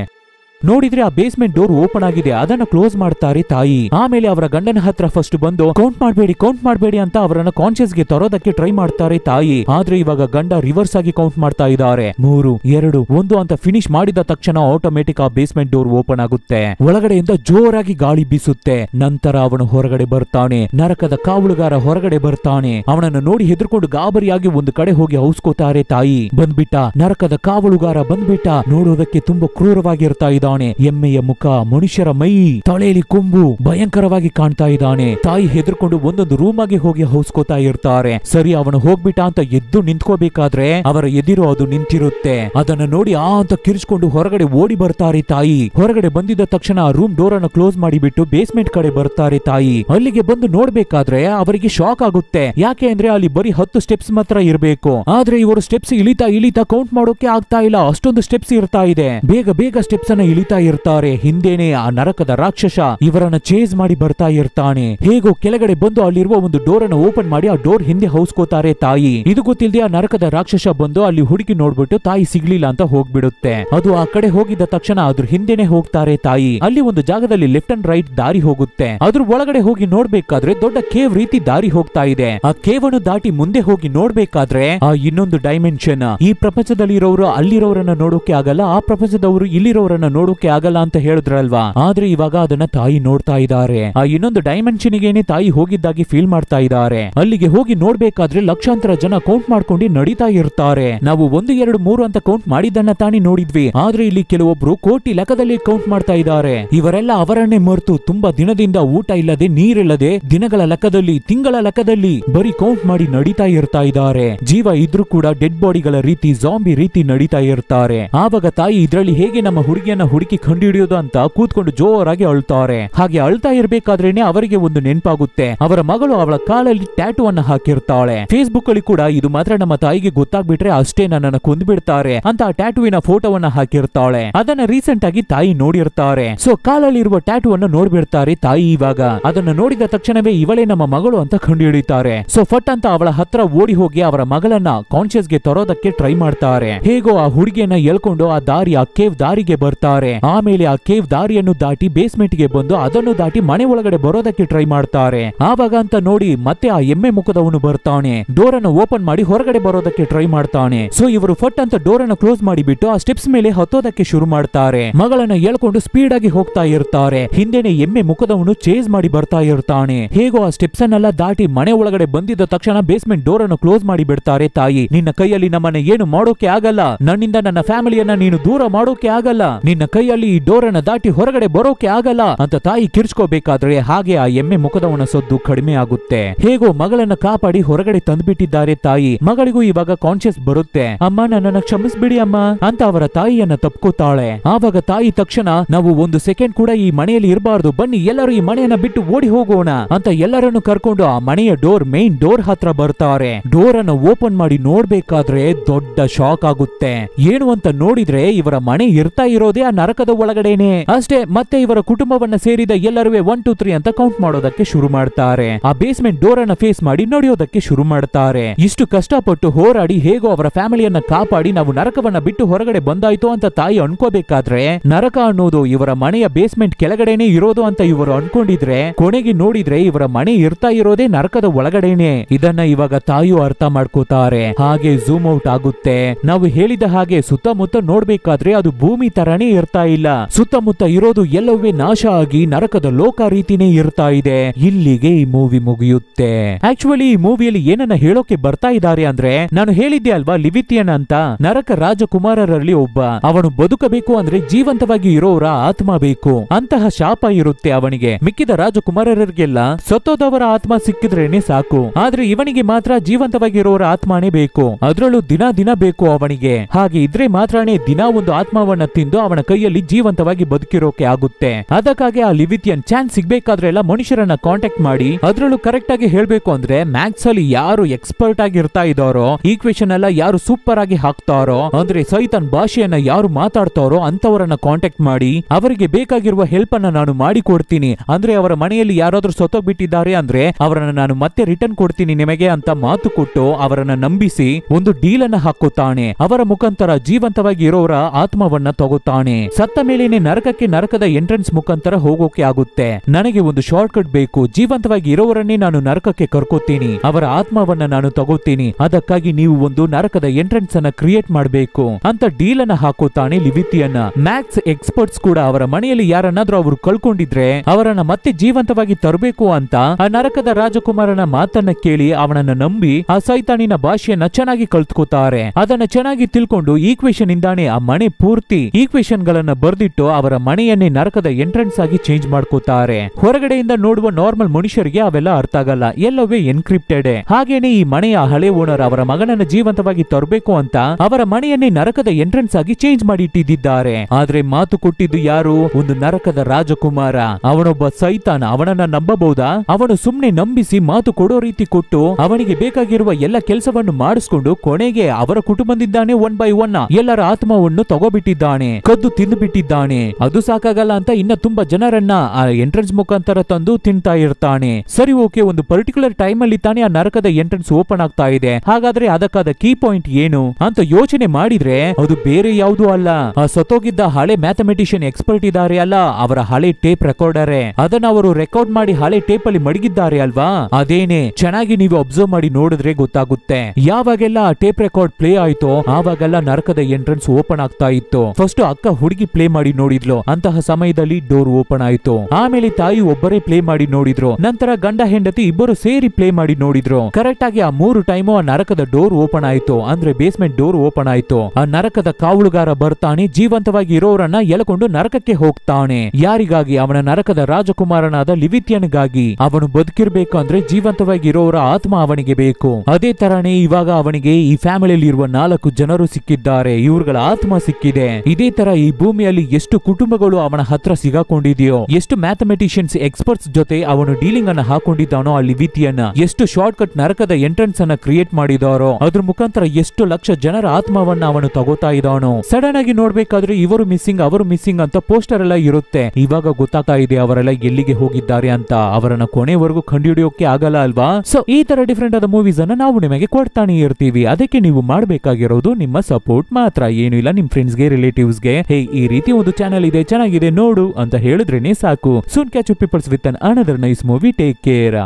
ನೋಡಿದ್ರೆ ಆ ಬೇಸ್ಮೆಂಟ್ ಡೋರ್ ಓಪನ್ ಆಗಿದೆ ಅದನ್ನ ಕ್ಲೋಸ್ ಮಾಡ್ತಾರೆ ತಾಯಿ ಆಮೇಲೆ ಅವರ ಗಂಡನ ಹತ್ರ ಫಸ್ಟ್ ಬಂದು ಕೌಂಟ್ ಮಾಡಬೇಡಿ ಕೌಂಟ್ ಮಾಡಬೇಡಿ ಅಂತ ಅವರನ್ನ ಕಾನ್ಶಿಯಸ್ ಗೆ ತರೋದಕ್ಕೆ ಟ್ರೈ ಮಾಡ್ತಾರೆ ತಾಯಿ ಆದ್ರೆ ಇವಾಗ ಗಂಡ ರಿವರ್ಸ್ ಆಗಿ ಕೌಂಟ್ ಮಾಡ್ತಾ ಇದ್ದಾರೆ ಮೂರು ಎರಡು ಒಂದು ಅಂತ ಫಿನಿಶ್ ಮಾಡಿದ ತಕ್ಷಣ ಆಟೋಮೆಟಿಕ್ ಆ ಬೇಸ್ಮೆಂಟ್ ಡೋರ್ ಓಪನ್ ಆಗುತ್ತೆ ಒಳಗಡೆಯಿಂದ ಜೋರಾಗಿ ಗಾಳಿ ಬೀಸುತ್ತೆ ನಂತರ ಅವನು ಹೊರಗಡೆ ಬರ್ತಾನೆ ನರಕದ ಕಾವಲುಗಾರ ಹೊರಗಡೆ ಬರ್ತಾನೆ ಅವನನ್ನು ನೋಡಿ ಹೆದರ್ಕೊಂಡು ಗಾಬರಿಯಾಗಿ ಒಂದು ಕಡೆ ಹೋಗಿ ಹೌಸ್ಕೋತಾರೆ ತಾಯಿ ಬಂದ್ಬಿಟ್ಟ ನರಕದ ಕಾವಲುಗಾರ ಬಂದ್ಬಿಟ್ಟ ನೋಡೋದಕ್ಕೆ ತುಂಬಾ ಕ್ರೂರವಾಗಿರ್ತಾ ಇದ್ದ ಇದ್ದಾನೆ ಎಮ್ಮೆಯ ಮುಖ ಮನುಷ್ಯರ ಮೈ ತಲೆಯಲ್ಲಿ ಕೊಂಬು ಭಯಂಕರವಾಗಿ ಕಾಣ್ತಾ ಇದ್ದಾನೆ ತಾಯಿ ಹೆದರ್ಕೊಂಡು ಒಂದೊಂದು ರೂಮ್ ಆಗಿ ಹೋಗಿ ಹೌಸ್ಕೋತಾ ಇರ್ತಾರೆ ಸರಿ ಅವನು ಹೋಗ್ಬಿಟ್ಟ ಅಂತ ಎದ್ದು ನಿಂತ್ಕೋಬೇಕಾದ್ರೆ ಅವರ ಎದಿರು ಅದು ನಿಂತಿರುತ್ತೆ ಅದನ್ನ ನೋಡಿ ಆ ಅಂತ ಕಿರ್ಚ್ಕೊಂಡು ಹೊರಗಡೆ ಓಡಿ ಬರ್ತಾರೆ ತಾಯಿ ಹೊರಗಡೆ ಬಂದಿದ್ದ ತಕ್ಷಣ ರೂಮ್ ಡೋರ್ ಅನ್ನು ಕ್ಲೋಸ್ ಮಾಡಿಬಿಟ್ಟು ಬೇಸ್ಮೆಂಟ್ ಕಡೆ ಬರ್ತಾರೆ ತಾಯಿ ಅಲ್ಲಿಗೆ ಬಂದು ನೋಡ್ಬೇಕಾದ್ರೆ ಅವರಿಗೆ ಶಾಕ್ ಆಗುತ್ತೆ ಯಾಕೆ ಅಂದ್ರೆ ಅಲ್ಲಿ ಬರೀ ಹತ್ತು ಸ್ಟೆಪ್ಸ್ ಮಾತ್ರ ಇರಬೇಕು ಆದ್ರೆ ಇವರು ಸ್ಟೆಪ್ಸ್ ಇಳಿತಾ ಇಳಿತಾ ಕೌಂಟ್ ಮಾಡೋಕೆ ಆಗ್ತಾ ಇಲ್ಲ ಅಷ್ಟೊಂದು ಸ್ಟೆಪ್ಸ್ ಇರ್ತಾ ಇದೆ ಬೇಗ ಬೇಗ ಸ್ಟೆಪ್ಸ್ ಅನ್ನ ಇಳಿತಾ ಇರ್ತಾರೆ ಹಿಂದೇನೆ ಆ ನರಕದ ರಾಕ್ಷಸ ಇವರನ್ನ ಚೇಸ್ ಮಾಡಿ ಬರ್ತಾ ಇರ್ತಾನೆ ಹೇಗೋ ಕೆಳಗಡೆ ಬಂದು ಅಲ್ಲಿರುವ ಒಂದು ಡೋರ್ ಅನ್ನು ಓಪನ್ ಮಾಡಿ ಆ ಡೋರ್ ಹಿಂದೆ ಹೌಸ್ಕೋತಾರೆ ತಾಯಿ ಇದು ಗೊತ್ತಿಲ್ಲದೆ ಆ ನರಕದ ರಾಕ್ಷಸ ಬಂದು ಅಲ್ಲಿ ಹುಡುಗಿ ನೋಡ್ಬಿಟ್ಟು ತಾಯಿ ಸಿಗ್ಲಿಲ್ಲ ಅಂತ ಹೋಗ್ಬಿಡುತ್ತೆ ಅದು ಆ ಕಡೆ ಹೋಗಿದ್ದ ತಕ್ಷಣ ಅದ್ರ ಹಿಂದೆನೆ ಹೋಗ್ತಾರೆ ತಾಯಿ ಅಲ್ಲಿ ಒಂದು ಜಾಗದಲ್ಲಿ ಲೆಫ್ಟ್ ಅಂಡ್ ರೈಟ್ ದಾರಿ ಹೋಗುತ್ತೆ ಅದ್ರ ಒಳಗಡೆ ಹೋಗಿ ನೋಡ್ಬೇಕಾದ್ರೆ ದೊಡ್ಡ ಕೇವ್ ರೀತಿ ದಾರಿ ಹೋಗ್ತಾ ಇದೆ ಆ ಕೇವ್ ದಾಟಿ ಮುಂದೆ ಹೋಗಿ ನೋಡ್ಬೇಕಾದ್ರೆ ಆ ಇನ್ನೊಂದು ಡೈಮೆನ್ಷನ್ ಈ ಪ್ರಪಂಚದಲ್ಲಿ ಇರೋರು ಅಲ್ಲಿರೋರನ್ನ ನೋಡೋಕೆ ಆಗಲ್ಲ ಆ ಪ್ರಪಂಚದವರು ಇಲ್ಲಿರೋರನ್ನ ನೋಡೋಕೆ ನೋಡೋಕೆ ಆಗಲ್ಲ ಅಂತ ಹೇಳಿದ್ರಲ್ವಾ ಆದ್ರೆ ಇವಾಗ ಅದನ್ನ ತಾಯಿ ನೋಡ್ತಾ ಇದ್ದಾರೆ ಆ ಇನ್ನೊಂದು ಡೈಮೆನ್ಷನ್ ತಾಯಿ ಹೋಗಿದ್ದಾಗಿ ಫೀಲ್ ಮಾಡ್ತಾ ಇದ್ದಾರೆ ಅಲ್ಲಿಗೆ ಹೋಗಿ ನೋಡ್ಬೇಕಾದ್ರೆ ಲಕ್ಷಾಂತರ ಜನ ಕೌಂಟ್ ಮಾಡ್ಕೊಂಡು ನಡೀತಾ ಇರ್ತಾರೆ ನಾವು ಒಂದು ಎರಡು ಮೂರು ಅಂತ ಕೌಂಟ್ ಮಾಡಿದ್ದನ್ನ ತಾನಿ ನೋಡಿದ್ವಿ ಆದ್ರೆ ಇಲ್ಲಿ ಕೆಲವೊಬ್ರು ಕೋಟಿ ಲೆಕ್ಕದಲ್ಲಿ ಕೌಂಟ್ ಮಾಡ್ತಾ ಇದ್ದಾರೆ ಇವರೆಲ್ಲ ಅವರನ್ನೇ ಮರೆತು ತುಂಬಾ ದಿನದಿಂದ ಊಟ ಇಲ್ಲದೆ ನೀರಿಲ್ಲದೆ ದಿನಗಳ ಲೆಕ್ಕದಲ್ಲಿ ತಿಂಗಳ ಲೆಕ್ಕದಲ್ಲಿ ಬರೀ ಕೌಂಟ್ ಮಾಡಿ ನಡೀತಾ ಇರ್ತಾ ಇದ್ದಾರೆ ಜೀವ ಇದ್ರೂ ಕೂಡ ಡೆಡ್ ಬಾಡಿಗಳ ರೀತಿ ಜಾಂಬಿ ರೀತಿ ನಡೀತಾ ಇರ್ತಾರೆ ಆವಾಗ ತಾಯಿ ಇದರಲ್ಲಿ ಹೇಗೆ ನಮ್ಮ ಹುಡುಗಿಯನ್ನ ಹುಡುಕಿ ಕಂಡುಹಿಡಿಯೋದು ಅಂತ ಕೂತ್ಕೊಂಡು ಜೋರಾಗಿ ಅಳ್ತಾರೆ ಹಾಗೆ ಅಳ್ತಾ ಇರಬೇಕಾದ್ರೇನೆ ಅವರಿಗೆ ಒಂದು ನೆನಪಾಗುತ್ತೆ ಅವರ ಮಗಳು ಅವಳ ಕಾಲಲ್ಲಿ ಟ್ಯಾಟೂ ಅನ್ನ ಹಾಕಿರ್ತಾಳೆ ಫೇಸ್ಬುಕ್ ಅಲ್ಲಿ ಕೂಡ ಇದು ಮಾತ್ರ ನಮ್ಮ ತಾಯಿಗೆ ಗೊತ್ತಾಗ್ಬಿಟ್ರೆ ಅಷ್ಟೇ ನನ್ನನ್ನು ಬಿಡ್ತಾರೆ ಅಂತ ಆ ಟ್ಯಾಟುವಿನ ಫೋಟೋವನ್ನ ಹಾಕಿರ್ತಾಳೆ ಅದನ್ನ ರೀಸೆಂಟ್ ಆಗಿ ತಾಯಿ ನೋಡಿರ್ತಾರೆ ಸೊ ಇರುವ ಟ್ಯಾಟೂ ಅನ್ನು ನೋಡ್ಬಿಡ್ತಾರೆ ತಾಯಿ ಇವಾಗ ಅದನ್ನ ನೋಡಿದ ತಕ್ಷಣವೇ ಇವಳೇ ನಮ್ಮ ಮಗಳು ಅಂತ ಹಿಡಿತಾರೆ ಸೊ ಫಟ್ ಅಂತ ಅವಳ ಹತ್ರ ಓಡಿ ಹೋಗಿ ಅವರ ಮಗಳನ್ನ ಕಾನ್ಶಿಯಸ್ ಗೆ ತರೋದಕ್ಕೆ ಟ್ರೈ ಮಾಡ್ತಾರೆ ಹೇಗೋ ಆ ಹುಡುಗಿಯನ್ನ ಎಳ್ಕೊಂಡು ಆ ದಾರಿ ಆ ಕೇವ್ ದಾರಿಗೆ ಬರ್ತಾರೆ ಆಮೇಲೆ ಆ ಕೇವ್ ದಾರಿಯನ್ನು ದಾಟಿ ಬೇಸ್ಮೆಂಟ್ ಗೆ ಬಂದು ಅದನ್ನು ದಾಟಿ ಮನೆ ಒಳಗಡೆ ಬರೋದಕ್ಕೆ ಟ್ರೈ ಮಾಡ್ತಾರೆ ಆವಾಗ ಅಂತ ನೋಡಿ ಮತ್ತೆ ಆ ಎಮ್ಮೆ ಮುಖದವನು ಬರ್ತಾನೆ ಡೋರ್ ಅನ್ನು ಓಪನ್ ಮಾಡಿ ಹೊರಗಡೆ ಬರೋದಕ್ಕೆ ಟ್ರೈ ಮಾಡ್ತಾನೆ ಸೊ ಇವರು ಫಟ್ ಅಂತ ಡೋರ್ ಅನ್ನು ಕ್ಲೋಸ್ ಮಾಡಿಬಿಟ್ಟು ಆ ಸ್ಟೆಪ್ಸ್ ಮೇಲೆ ಹತ್ತೋದಕ್ಕೆ ಶುರು ಮಾಡ್ತಾರೆ ಮಗಳನ್ನ ಹೇಳ್ಕೊಂಡು ಸ್ಪೀಡ್ ಆಗಿ ಹೋಗ್ತಾ ಇರ್ತಾರೆ ಹಿಂದೆನೆ ಎಮ್ಮೆ ಮುಖದವನು ಚೇಸ್ ಮಾಡಿ ಬರ್ತಾ ಇರ್ತಾನೆ ಹೇಗೋ ಆ ಸ್ಟೆಪ್ಸ್ ಅನ್ನೆಲ್ಲ ದಾಟಿ ಮನೆ ಒಳಗಡೆ ಬಂದಿದ್ದ ತಕ್ಷಣ ಬೇಸ್ಮೆಂಟ್ ಡೋರ್ ಅನ್ನು ಕ್ಲೋಸ್ ಮಾಡಿ ಬಿಡ್ತಾರೆ ತಾಯಿ ನಿನ್ನ ಕೈಯಲ್ಲಿ ನಮ್ಮನ್ನ ಏನು ಮಾಡೋಕೆ ಆಗಲ್ಲ ನನ್ನಿಂದ ನನ್ನ ಫ್ಯಾಮಿಲಿಯನ್ನ ನೀನು ದೂರ ಮಾಡೋಕೆ ಆಗಲ್ಲ ನಿನ್ನ ಕೈಯಲ್ಲಿ ಈ ಡೋರ್ ಅನ್ನ ದಾಟಿ ಹೊರಗಡೆ ಬರೋಕೆ ಆಗಲ್ಲ ಅಂತ ತಾಯಿ ಕಿರ್ಚ್ಕೋಬೇಕಾದ್ರೆ ಹಾಗೆ ಆ ಎಮ್ಮೆ ಮುಖದವನ ಸದ್ದು ಕಡಿಮೆ ಆಗುತ್ತೆ ಹೇಗೋ ಮಗಳನ್ನ ಕಾಪಾಡಿ ಹೊರಗಡೆ ತಂದ್ಬಿಟ್ಟಿದ್ದಾರೆ ತಾಯಿ ಮಗಳಿಗೂ ಇವಾಗ ಕಾನ್ಶಿಯಸ್ ಬರುತ್ತೆ ಅಮ್ಮ ನನ್ನನ್ನ ಕ್ಷಮಿಸ್ಬಿಡಿ ಅಮ್ಮ ಅಂತ ಅವರ ತಾಯಿಯನ್ನ ತಪ್ಕೋತಾಳೆ ಆವಾಗ ತಾಯಿ ತಕ್ಷಣ ನಾವು ಒಂದು ಸೆಕೆಂಡ್ ಕೂಡ ಈ ಮನೆಯಲ್ಲಿ ಇರಬಾರದು ಬನ್ನಿ ಎಲ್ಲರೂ ಈ ಮನೆಯನ್ನ ಬಿಟ್ಟು ಓಡಿ ಹೋಗೋಣ ಅಂತ ಎಲ್ಲರನ್ನು ಕರ್ಕೊಂಡು ಆ ಮನೆಯ ಡೋರ್ ಮೇನ್ ಡೋರ್ ಹತ್ರ ಬರ್ತಾರೆ ಡೋರ್ ಅನ್ನು ಓಪನ್ ಮಾಡಿ ನೋಡ್ಬೇಕಾದ್ರೆ ದೊಡ್ಡ ಶಾಕ್ ಆಗುತ್ತೆ ಏನು ಅಂತ ನೋಡಿದ್ರೆ ಇವರ ಮನೆ ಇರ್ತಾ ಇರೋದೇ ಆ ನರಕದ ಒಳಗಡೆನೆ ಅಷ್ಟೇ ಮತ್ತೆ ಇವರ ಕುಟುಂಬವನ್ನ ಸೇರಿದ ಎಲ್ಲರೂ ಒನ್ ಟು ತ್ರೀ ಅಂತ ಕೌಂಟ್ ಮಾಡೋದಕ್ಕೆ ಶುರು ಮಾಡ್ತಾರೆ ಆ ಬೇಸ್ಮೆಂಟ್ ಡೋರ್ ಅನ್ನ ಫೇಸ್ ಮಾಡಿ ನಡೆಯೋದಕ್ಕೆ ಶುರು ಮಾಡ್ತಾರೆ ಇಷ್ಟು ಕಷ್ಟಪಟ್ಟು ಹೋರಾಡಿ ಹೇಗೋ ಅವರ ಫ್ಯಾಮಿಲಿಯನ್ನ ಕಾಪಾಡಿ ನಾವು ನರಕವನ್ನ ಬಿಟ್ಟು ಹೊರಗಡೆ ಬಂದಾಯ್ತು ಅಂತ ತಾಯಿ ಅನ್ಕೋಬೇಕಾದ್ರೆ ನರಕ ಅನ್ನೋದು ಇವರ ಮನೆಯ ಬೇಸ್ಮೆಂಟ್ ಕೆಳಗಡೆನೆ ಇರೋದು ಅಂತ ಇವರು ಅನ್ಕೊಂಡಿದ್ರೆ ಕೊನೆಗೆ ನೋಡಿದ್ರೆ ಇವರ ಮನೆ ಇರ್ತಾ ಇರೋದೇ ನರಕದ ಒಳಗಡೆನೆ ಇದನ್ನ ಇವಾಗ ತಾಯಿಯು ಅರ್ಥ ಮಾಡ್ಕೋತಾರೆ ಹಾಗೆ ಝೂಮ್ ಔಟ್ ಆಗುತ್ತೆ ನಾವು ಹೇಳಿದ ಹಾಗೆ ಸುತ್ತಮುತ್ತ ನೋಡ್ಬೇಕಾದ್ರೆ ಅದು ಭೂಮಿ ತರನೇ ಇರ್ತಾ ಇಲ್ಲ ಸುತ್ತಮುತ್ತ ಇರೋದು ಎಲ್ಲವೇ ನಾಶ ಆಗಿ ನರಕದ ಲೋಕ ರೀತಿನೇ ಇರ್ತಾ ಇದೆ ಇಲ್ಲಿಗೆ ಈ ಮೂವಿ ಮುಗಿಯುತ್ತೆ ಆಕ್ಚುಲಿ ಈ ಮೂವಿಯಲ್ಲಿ ಏನನ್ನ ಹೇಳೋಕೆ ಬರ್ತಾ ಇದಾರೆ ಅಂದ್ರೆ ನಾನು ಹೇಳಿದ್ದೆ ಅಲ್ವಾ ಲಿವಿತಿಯನ್ ಅಂತ ನರಕ ರಾಜಕುಮಾರರಲ್ಲಿ ಒಬ್ಬ ಅವನು ಬದುಕಬೇಕು ಅಂದ್ರೆ ಜೀವಂತವಾಗಿ ಇರೋರ ಆತ್ಮ ಬೇಕು ಅಂತಹ ಶಾಪ ಇರುತ್ತೆ ಅವನಿಗೆ ಮಿಕ್ಕಿದ ರಾಜಕುಮಾರರಿಗೆಲ್ಲ ಸತ್ತೋದವರ ಆತ್ಮ ಸಿಕ್ಕಿದ್ರೇನೆ ಸಾಕು ಆದ್ರೆ ಇವನಿಗೆ ಮಾತ್ರ ಜೀವಂತವಾಗಿ ಇರೋರ ಆತ್ಮನೇ ಬೇಕು ಅದರಲ್ಲೂ ದಿನ ದಿನ ಬೇಕು ಅವನಿಗೆ ಹಾಗೆ ಇದ್ರೆ ಮಾತ್ರನೇ ದಿನ ಒಂದು ಆತ್ಮವನ್ನ ತಿಂದು ಅವನ ಕೈಯಲ್ಲಿ ಜೀವಂತವಾಗಿ ಬದುಕಿರೋಕೆ ಆಗುತ್ತೆ ಅದಕ್ಕಾಗಿ ಆ ಲಿವಿಥಿಯನ್ ಚಾನ್ಸ್ ಸಿಗ್ಬೇಕಾದ್ರೆ ಎಲ್ಲ ಮನುಷ್ಯರನ್ನ ಕಾಂಟ್ಯಾಕ್ಟ್ ಮಾಡಿ ಅದ್ರಲ್ಲೂ ಕರೆಕ್ಟ್ ಆಗಿ ಹೇಳ್ಬೇಕು ಅಂದ್ರೆ ಮ್ಯಾಥ್ಸ್ ಅಲ್ಲಿ ಯಾರು ಎಕ್ಸ್ಪರ್ಟ್ ಆಗಿ ಇರ್ತಾ ಇದ್ದಾರೋ ಈಕ್ವೇಶನ್ ಎಲ್ಲ ಯಾರು ಸೂಪರ್ ಆಗಿ ಹಾಕ್ತಾರೋ ಅಂದ್ರೆ ಸೈತನ್ ಭಾಷೆಯನ್ನ ಯಾರು ಮಾತಾಡ್ತಾರೋ ಅಂತವರನ್ನ ಕಾಂಟ್ಯಾಕ್ಟ್ ಮಾಡಿ ಅವರಿಗೆ ಬೇಕಾಗಿರುವ ಹೆಲ್ಪ್ ಅನ್ನ ನಾನು ಮಾಡಿ ಕೊಡ್ತೀನಿ ಅಂದ್ರೆ ಅವರ ಮನೆಯಲ್ಲಿ ಯಾರಾದ್ರೂ ಬಿಟ್ಟಿದ್ದಾರೆ ಅಂದ್ರೆ ಅವರನ್ನ ನಾನು ಮತ್ತೆ ರಿಟರ್ನ್ ಕೊಡ್ತೀನಿ ನಿಮಗೆ ಅಂತ ಮಾತು ಕೊಟ್ಟು ಅವರನ್ನ ನಂಬಿಸಿ ಒಂದು ಡೀಲ್ ಅನ್ನ ಹಾಕುತ್ತಾನೆ ಅವರ ಮುಖಾಂತರ ಜೀವಂತವಾಗಿ ಇರೋರ ಆತ್ಮವನ್ನ ತಗೋತಾನೆ ಸತ್ತ ಮೇಲೇನೆ ನರಕಕ್ಕೆ ನರಕದ ಎಂಟ್ರೆನ್ಸ್ ಮುಖಾಂತರ ಹೋಗೋಕೆ ಆಗುತ್ತೆ ನನಗೆ ಒಂದು ಶಾರ್ಟ್ ಕಟ್ ಬೇಕು ಜೀವಂತವಾಗಿ ಇರೋವರನ್ನೇ ನಾನು ನರಕಕ್ಕೆ ಕರ್ಕೋತೀನಿ ಅವರ ಆತ್ಮವನ್ನ ನಾನು ತಗೋತೀನಿ ಅದಕ್ಕಾಗಿ ನೀವು ಒಂದು ನರಕದ ಎಂಟ್ರೆನ್ಸ್ ಅನ್ನ ಕ್ರಿಯೇಟ್ ಮಾಡಬೇಕು ಅಂತ ಡೀಲ್ ಅನ್ನ ಹಾಕೋತಾನೆ ಲಿವಿತಿಯನ್ನ ಮ್ಯಾಥ್ಸ್ ಎಕ್ಸ್ಪರ್ಟ್ಸ್ ಕೂಡ ಅವರ ಮನೆಯಲ್ಲಿ ಯಾರನ್ನಾದ್ರೂ ಅವರು ಕಳ್ಕೊಂಡಿದ್ರೆ ಅವರನ್ನ ಮತ್ತೆ ಜೀವಂತವಾಗಿ ತರಬೇಕು ಅಂತ ಆ ನರಕದ ರಾಜಕುಮಾರನ ಮಾತನ್ನ ಕೇಳಿ ಅವನನ್ನ ನಂಬಿ ಆ ಸೈತಾನಿನ ಭಾಷೆಯನ್ನ ಚೆನ್ನಾಗಿ ಕಲ್ತ್ಕೋತಾರೆ ಅದನ್ನ ಚೆನ್ನಾಗಿ ತಿಳ್ಕೊಂಡು ಈಕ್ವೇಶನ್ ಇಂದಾನೆ ಆ ಮನೆ ಪೂರ್ತಿ ಈಕ್ವೇಶನ್ ಗಳನ್ನ ಬರ್ದಿಟ್ಟು ಅವರ ಮನೆಯನ್ನೇ ನರಕದ ಎಂಟ್ರೆನ್ಸ್ ಆಗಿ ಚೇಂಜ್ ಮಾಡ್ಕೋತಾರೆ ಹೊರಗಡೆಯಿಂದ ನೋಡುವ ನಾರ್ಮಲ್ ಮನುಷ್ಯರಿಗೆ ಅವೆಲ್ಲ ಅರ್ಥ ಆಗಲ್ಲ ಎಲ್ಲವೇ ಎನ್ಕ್ರಿಪ್ಟೆಡ್ ಹಾಗೇನೆ ಈ ಮನೆಯ ಹಳೆ ಓನರ್ ಅವರ ಮಗನನ್ನ ಜೀವಂತವಾಗಿ ತರಬೇಕು ಅಂತ ಅವರ ಮನೆಯನ್ನೇ ನರಕದ ಎಂಟ್ರೆನ್ಸ್ ಆಗಿ ಚೇಂಜ್ ಮಾಡಿ ಇಟ್ಟಿದ್ದಾರೆ ಆದ್ರೆ ಮಾತು ಕೊಟ್ಟಿದ್ದು ಯಾರು ಒಂದು ನರಕದ ರಾಜಕುಮಾರ ಅವನೊಬ್ಬ ಸೈತಾನ ಅವನನ್ನ ನಂಬಬಹುದಾ ಅವನು ಸುಮ್ನೆ ನಂಬಿಸಿ ಮಾತು ಕೊಡೋ ರೀತಿ ಕೊಟ್ಟು ಅವನಿಗೆ ಬೇಕಾಗಿರುವ ಎಲ್ಲ ಕೆಲಸವನ್ನು ಮಾಡಿಸ್ಕೊಂಡು ಕೊನೆಗೆ ಅವರ ಕುಟುಂಬದಿಂದಾನೆ ಒನ್ ಬೈ ಒನ್ ಎಲ್ಲರ ಆತ್ಮವನ್ನು ತಗೋಬಿಟ್ಟಿದ್ದಾನೆ ಕದ್ದು ತಿಂದು ಬಿಟ್ಟಿದ್ದಾನೆ ಅದು ಸಾಕಾಗಲ್ಲ ಅಂತ ಇನ್ನ ತುಂಬಾ ಜನರನ್ನ ಆ ಎಂಟ್ರೆನ್ಸ್ ಮುಖಾಂತರ ತಂದು ತಿಂತಾ ಇರ್ತಾನೆ ಸರಿ ಓಕೆ ಒಂದು ಪರ್ಟಿಕ್ಯುಲರ್ ಟೈಮ್ ಅಲ್ಲಿ ತಾನೆ ಆ ನರಕದ ಎಂಟ್ರೆನ್ಸ್ ಓಪನ್ ಆಗ್ತಾ ಇದೆ ಹಾಗಾದ್ರೆ ಅದಕ್ಕಾದ ಕೀ ಪಾಯಿಂಟ್ ಏನು ಅಂತ ಯೋಚನೆ ಮಾಡಿದ್ರೆ ಅದು ಬೇರೆ ಯಾವುದು ಅಲ್ಲ ಆ ಸತೋಗಿದ್ದ ಹಳೆ ಮ್ಯಾಥಮೆಟಿಷಿಯನ್ ಎಕ್ಸ್ಪರ್ಟ್ ಇದ್ದಾರೆ ಅಲ್ಲ ಅವರ ಹಳೆ ಟೇಪ್ ರೆಕಾರ್ಡರೇ ಅದನ್ನ ಅವರು ರೆಕಾರ್ಡ್ ಮಾಡಿ ಹಳೆ ಟೇಪ್ ಅಲ್ಲಿ ಮಡಗಿದ್ದಾರೆ ಅಲ್ವಾ ಅದೇನೆ ಚೆನ್ನಾಗಿ ನೀವು ಅಬ್ಸರ್ವ್ ಮಾಡಿ ನೋಡಿದ್ರೆ ಗೊತ್ತಾಗುತ್ತೆ ಯಾವಾಗೆಲ್ಲ ಟೇಪ್ ರೆಕಾರ್ಡ್ ಪ್ಲೇ ಆಯ್ತು ಆವಾಗೆಲ್ಲ ನರಕದ ಎಂಟ್ರೆನ್ಸ್ ಓಪನ್ ಆಗ್ತಾ ಇತ್ತು ಫಸ್ಟ್ ಅಕ್ಕ ಹುಡುಗಿ ಪ್ಲೇ ಮಾಡಿ ನೋಡಿದ್ಲು ಅಂತಹ ಸಮಯದಲ್ಲಿ ಡೋರ್ ಓಪನ್ ಆಯಿತು ಆಮೇಲೆ ತಾಯಿ ಒಬ್ಬರೇ ಪ್ಲೇ ಮಾಡಿ ನೋಡಿದ್ರು ನಂತರ ಗಂಡ ಹೆಂಡತಿ ಇಬ್ಬರು ಸೇರಿ ಪ್ಲೇ ಮಾಡಿ ನೋಡಿದ್ರು ಕರೆಕ್ಟ್ ಆಗಿ ಆ ಮೂರು ಟೈಮು ಆ ನರಕದ ಡೋರ್ ಓಪನ್ ಆಯಿತು ಅಂದ್ರೆ ಬೇಸ್ಮೆಂಟ್ ಡೋರ್ ಓಪನ್ ಆಯಿತು ಆ ನರಕದ ಕಾವಲುಗಾರ ಬರ್ತಾನೆ ಜೀವಂತವಾಗಿ ಇರೋರನ್ನ ಎಳಕೊಂಡು ನರಕಕ್ಕೆ ಹೋಗ್ತಾನೆ ಯಾರಿಗಾಗಿ ಅವನ ನರಕದ ರಾಜಕುಮಾರನಾದ ಲಿವಿತ್ಯನಿಗಾಗಿ ಅವನು ಬದುಕಿರ್ಬೇಕು ಅಂದ್ರೆ ಜೀವಂತವಾಗಿ ಇರೋರ ಆತ್ಮ ಅವನಿಗೆ ಬೇಕು ಅದೇ ತರನೇ ಇವಾಗ ಅವನಿಗೆ ಈ ಫ್ಯಾಮಿಲಿಯಲ್ಲಿ ಇರುವ ನಾಲ್ಕು ಜನರು ಸಿಕ್ಕಿದ್ದಾರೆ ಇವರುಗಳ ಆತ್ಮ ಸಿಕ್ಕಿದೆ ಇದೇ ತರ ಈ ಭೂಮಿಯಲ್ಲಿ ಎಷ್ಟು ಕುಟುಂಬಗಳು ಅವನ ಹತ್ರ ಸಿಗಾಕೊಂಡಿದೆಯೋ ಎಷ್ಟು ಮ್ಯಾಥಮೆಟಿಷಿಯನ್ಸ್ ಎಕ್ಸ್ಪರ್ಟ್ಸ್ ಜೊತೆ ಅವನು ಡೀಲಿಂಗ್ ಅನ್ನ ಹಾಕೊಂಡಿದ್ದಾನೋ ಅಲ್ಲಿ ವಿತಿಯನ್ನ ಎಷ್ಟು ಶಾರ್ಟ್ ಕಟ್ ನರಕದ ಎಂಟ್ರೆನ್ಸ್ ಅನ್ನ ಕ್ರಿಯೇಟ್ ಮಾಡಿದಾರೋ ಅದ್ರ ಮುಖಾಂತರ ಎಷ್ಟು ಲಕ್ಷ ಜನರ ಆತ್ಮವನ್ನ ಅವನು ತಗೋತಾ ಇದಾನೋ ಸಡನ್ ಆಗಿ ನೋಡ್ಬೇಕಾದ್ರೆ ಇವರು ಮಿಸ್ಸಿಂಗ್ ಅವರು ಮಿಸ್ಸಿಂಗ್ ಅಂತ ಪೋಸ್ಟರ್ ಎಲ್ಲ ಇರುತ್ತೆ ಇವಾಗ ಗೊತ್ತಾಗ್ತಾ ಇದೆ ಅವರೆಲ್ಲ ಎಲ್ಲಿಗೆ ಹೋಗಿದ್ದಾರೆ ಅಂತ ಅವರನ್ನ ಕೊನೆವರೆಗೂ ಕಂಡುಹಿಡಿಯೋಕೆ ಆಗಲ್ಲ ಅಲ್ವಾ ಸೊ ಈ ತರ ಡಿಫ್ರೆಂಟ್ ಆದ ಮೂವೀಸ್ ಅನ್ನ ನಾವು ನಿಮಗೆ ಕೊಡ್ತಾನೆ ಇರ್ತೀವಿ ಅದಕ್ಕೆ ನೀವು ಮಾಡಬೇಕಾಗಿರೋದು ನಿಮ್ಮ ಸಪೋರ್ಟ್ ಮಾತ್ರ ಏನು ಇಲ್ಲ ನಿಮ್ ಫ್ರೆಂಡ್ಸ್ಗೆ ರಿಲೇಟಿವ್ಸ್ಗೆ ಹೇ ಈ ರೀತಿ ಒಂದು ಚಾನೆಲ್ ಇದೆ ಚೆನ್ನಾಗಿದೆ ನೋಡು ಅಂತ ಹೇಳಿದ್ರೇನೆ ಸಾಕು soon catch peoples with an another nice movie take care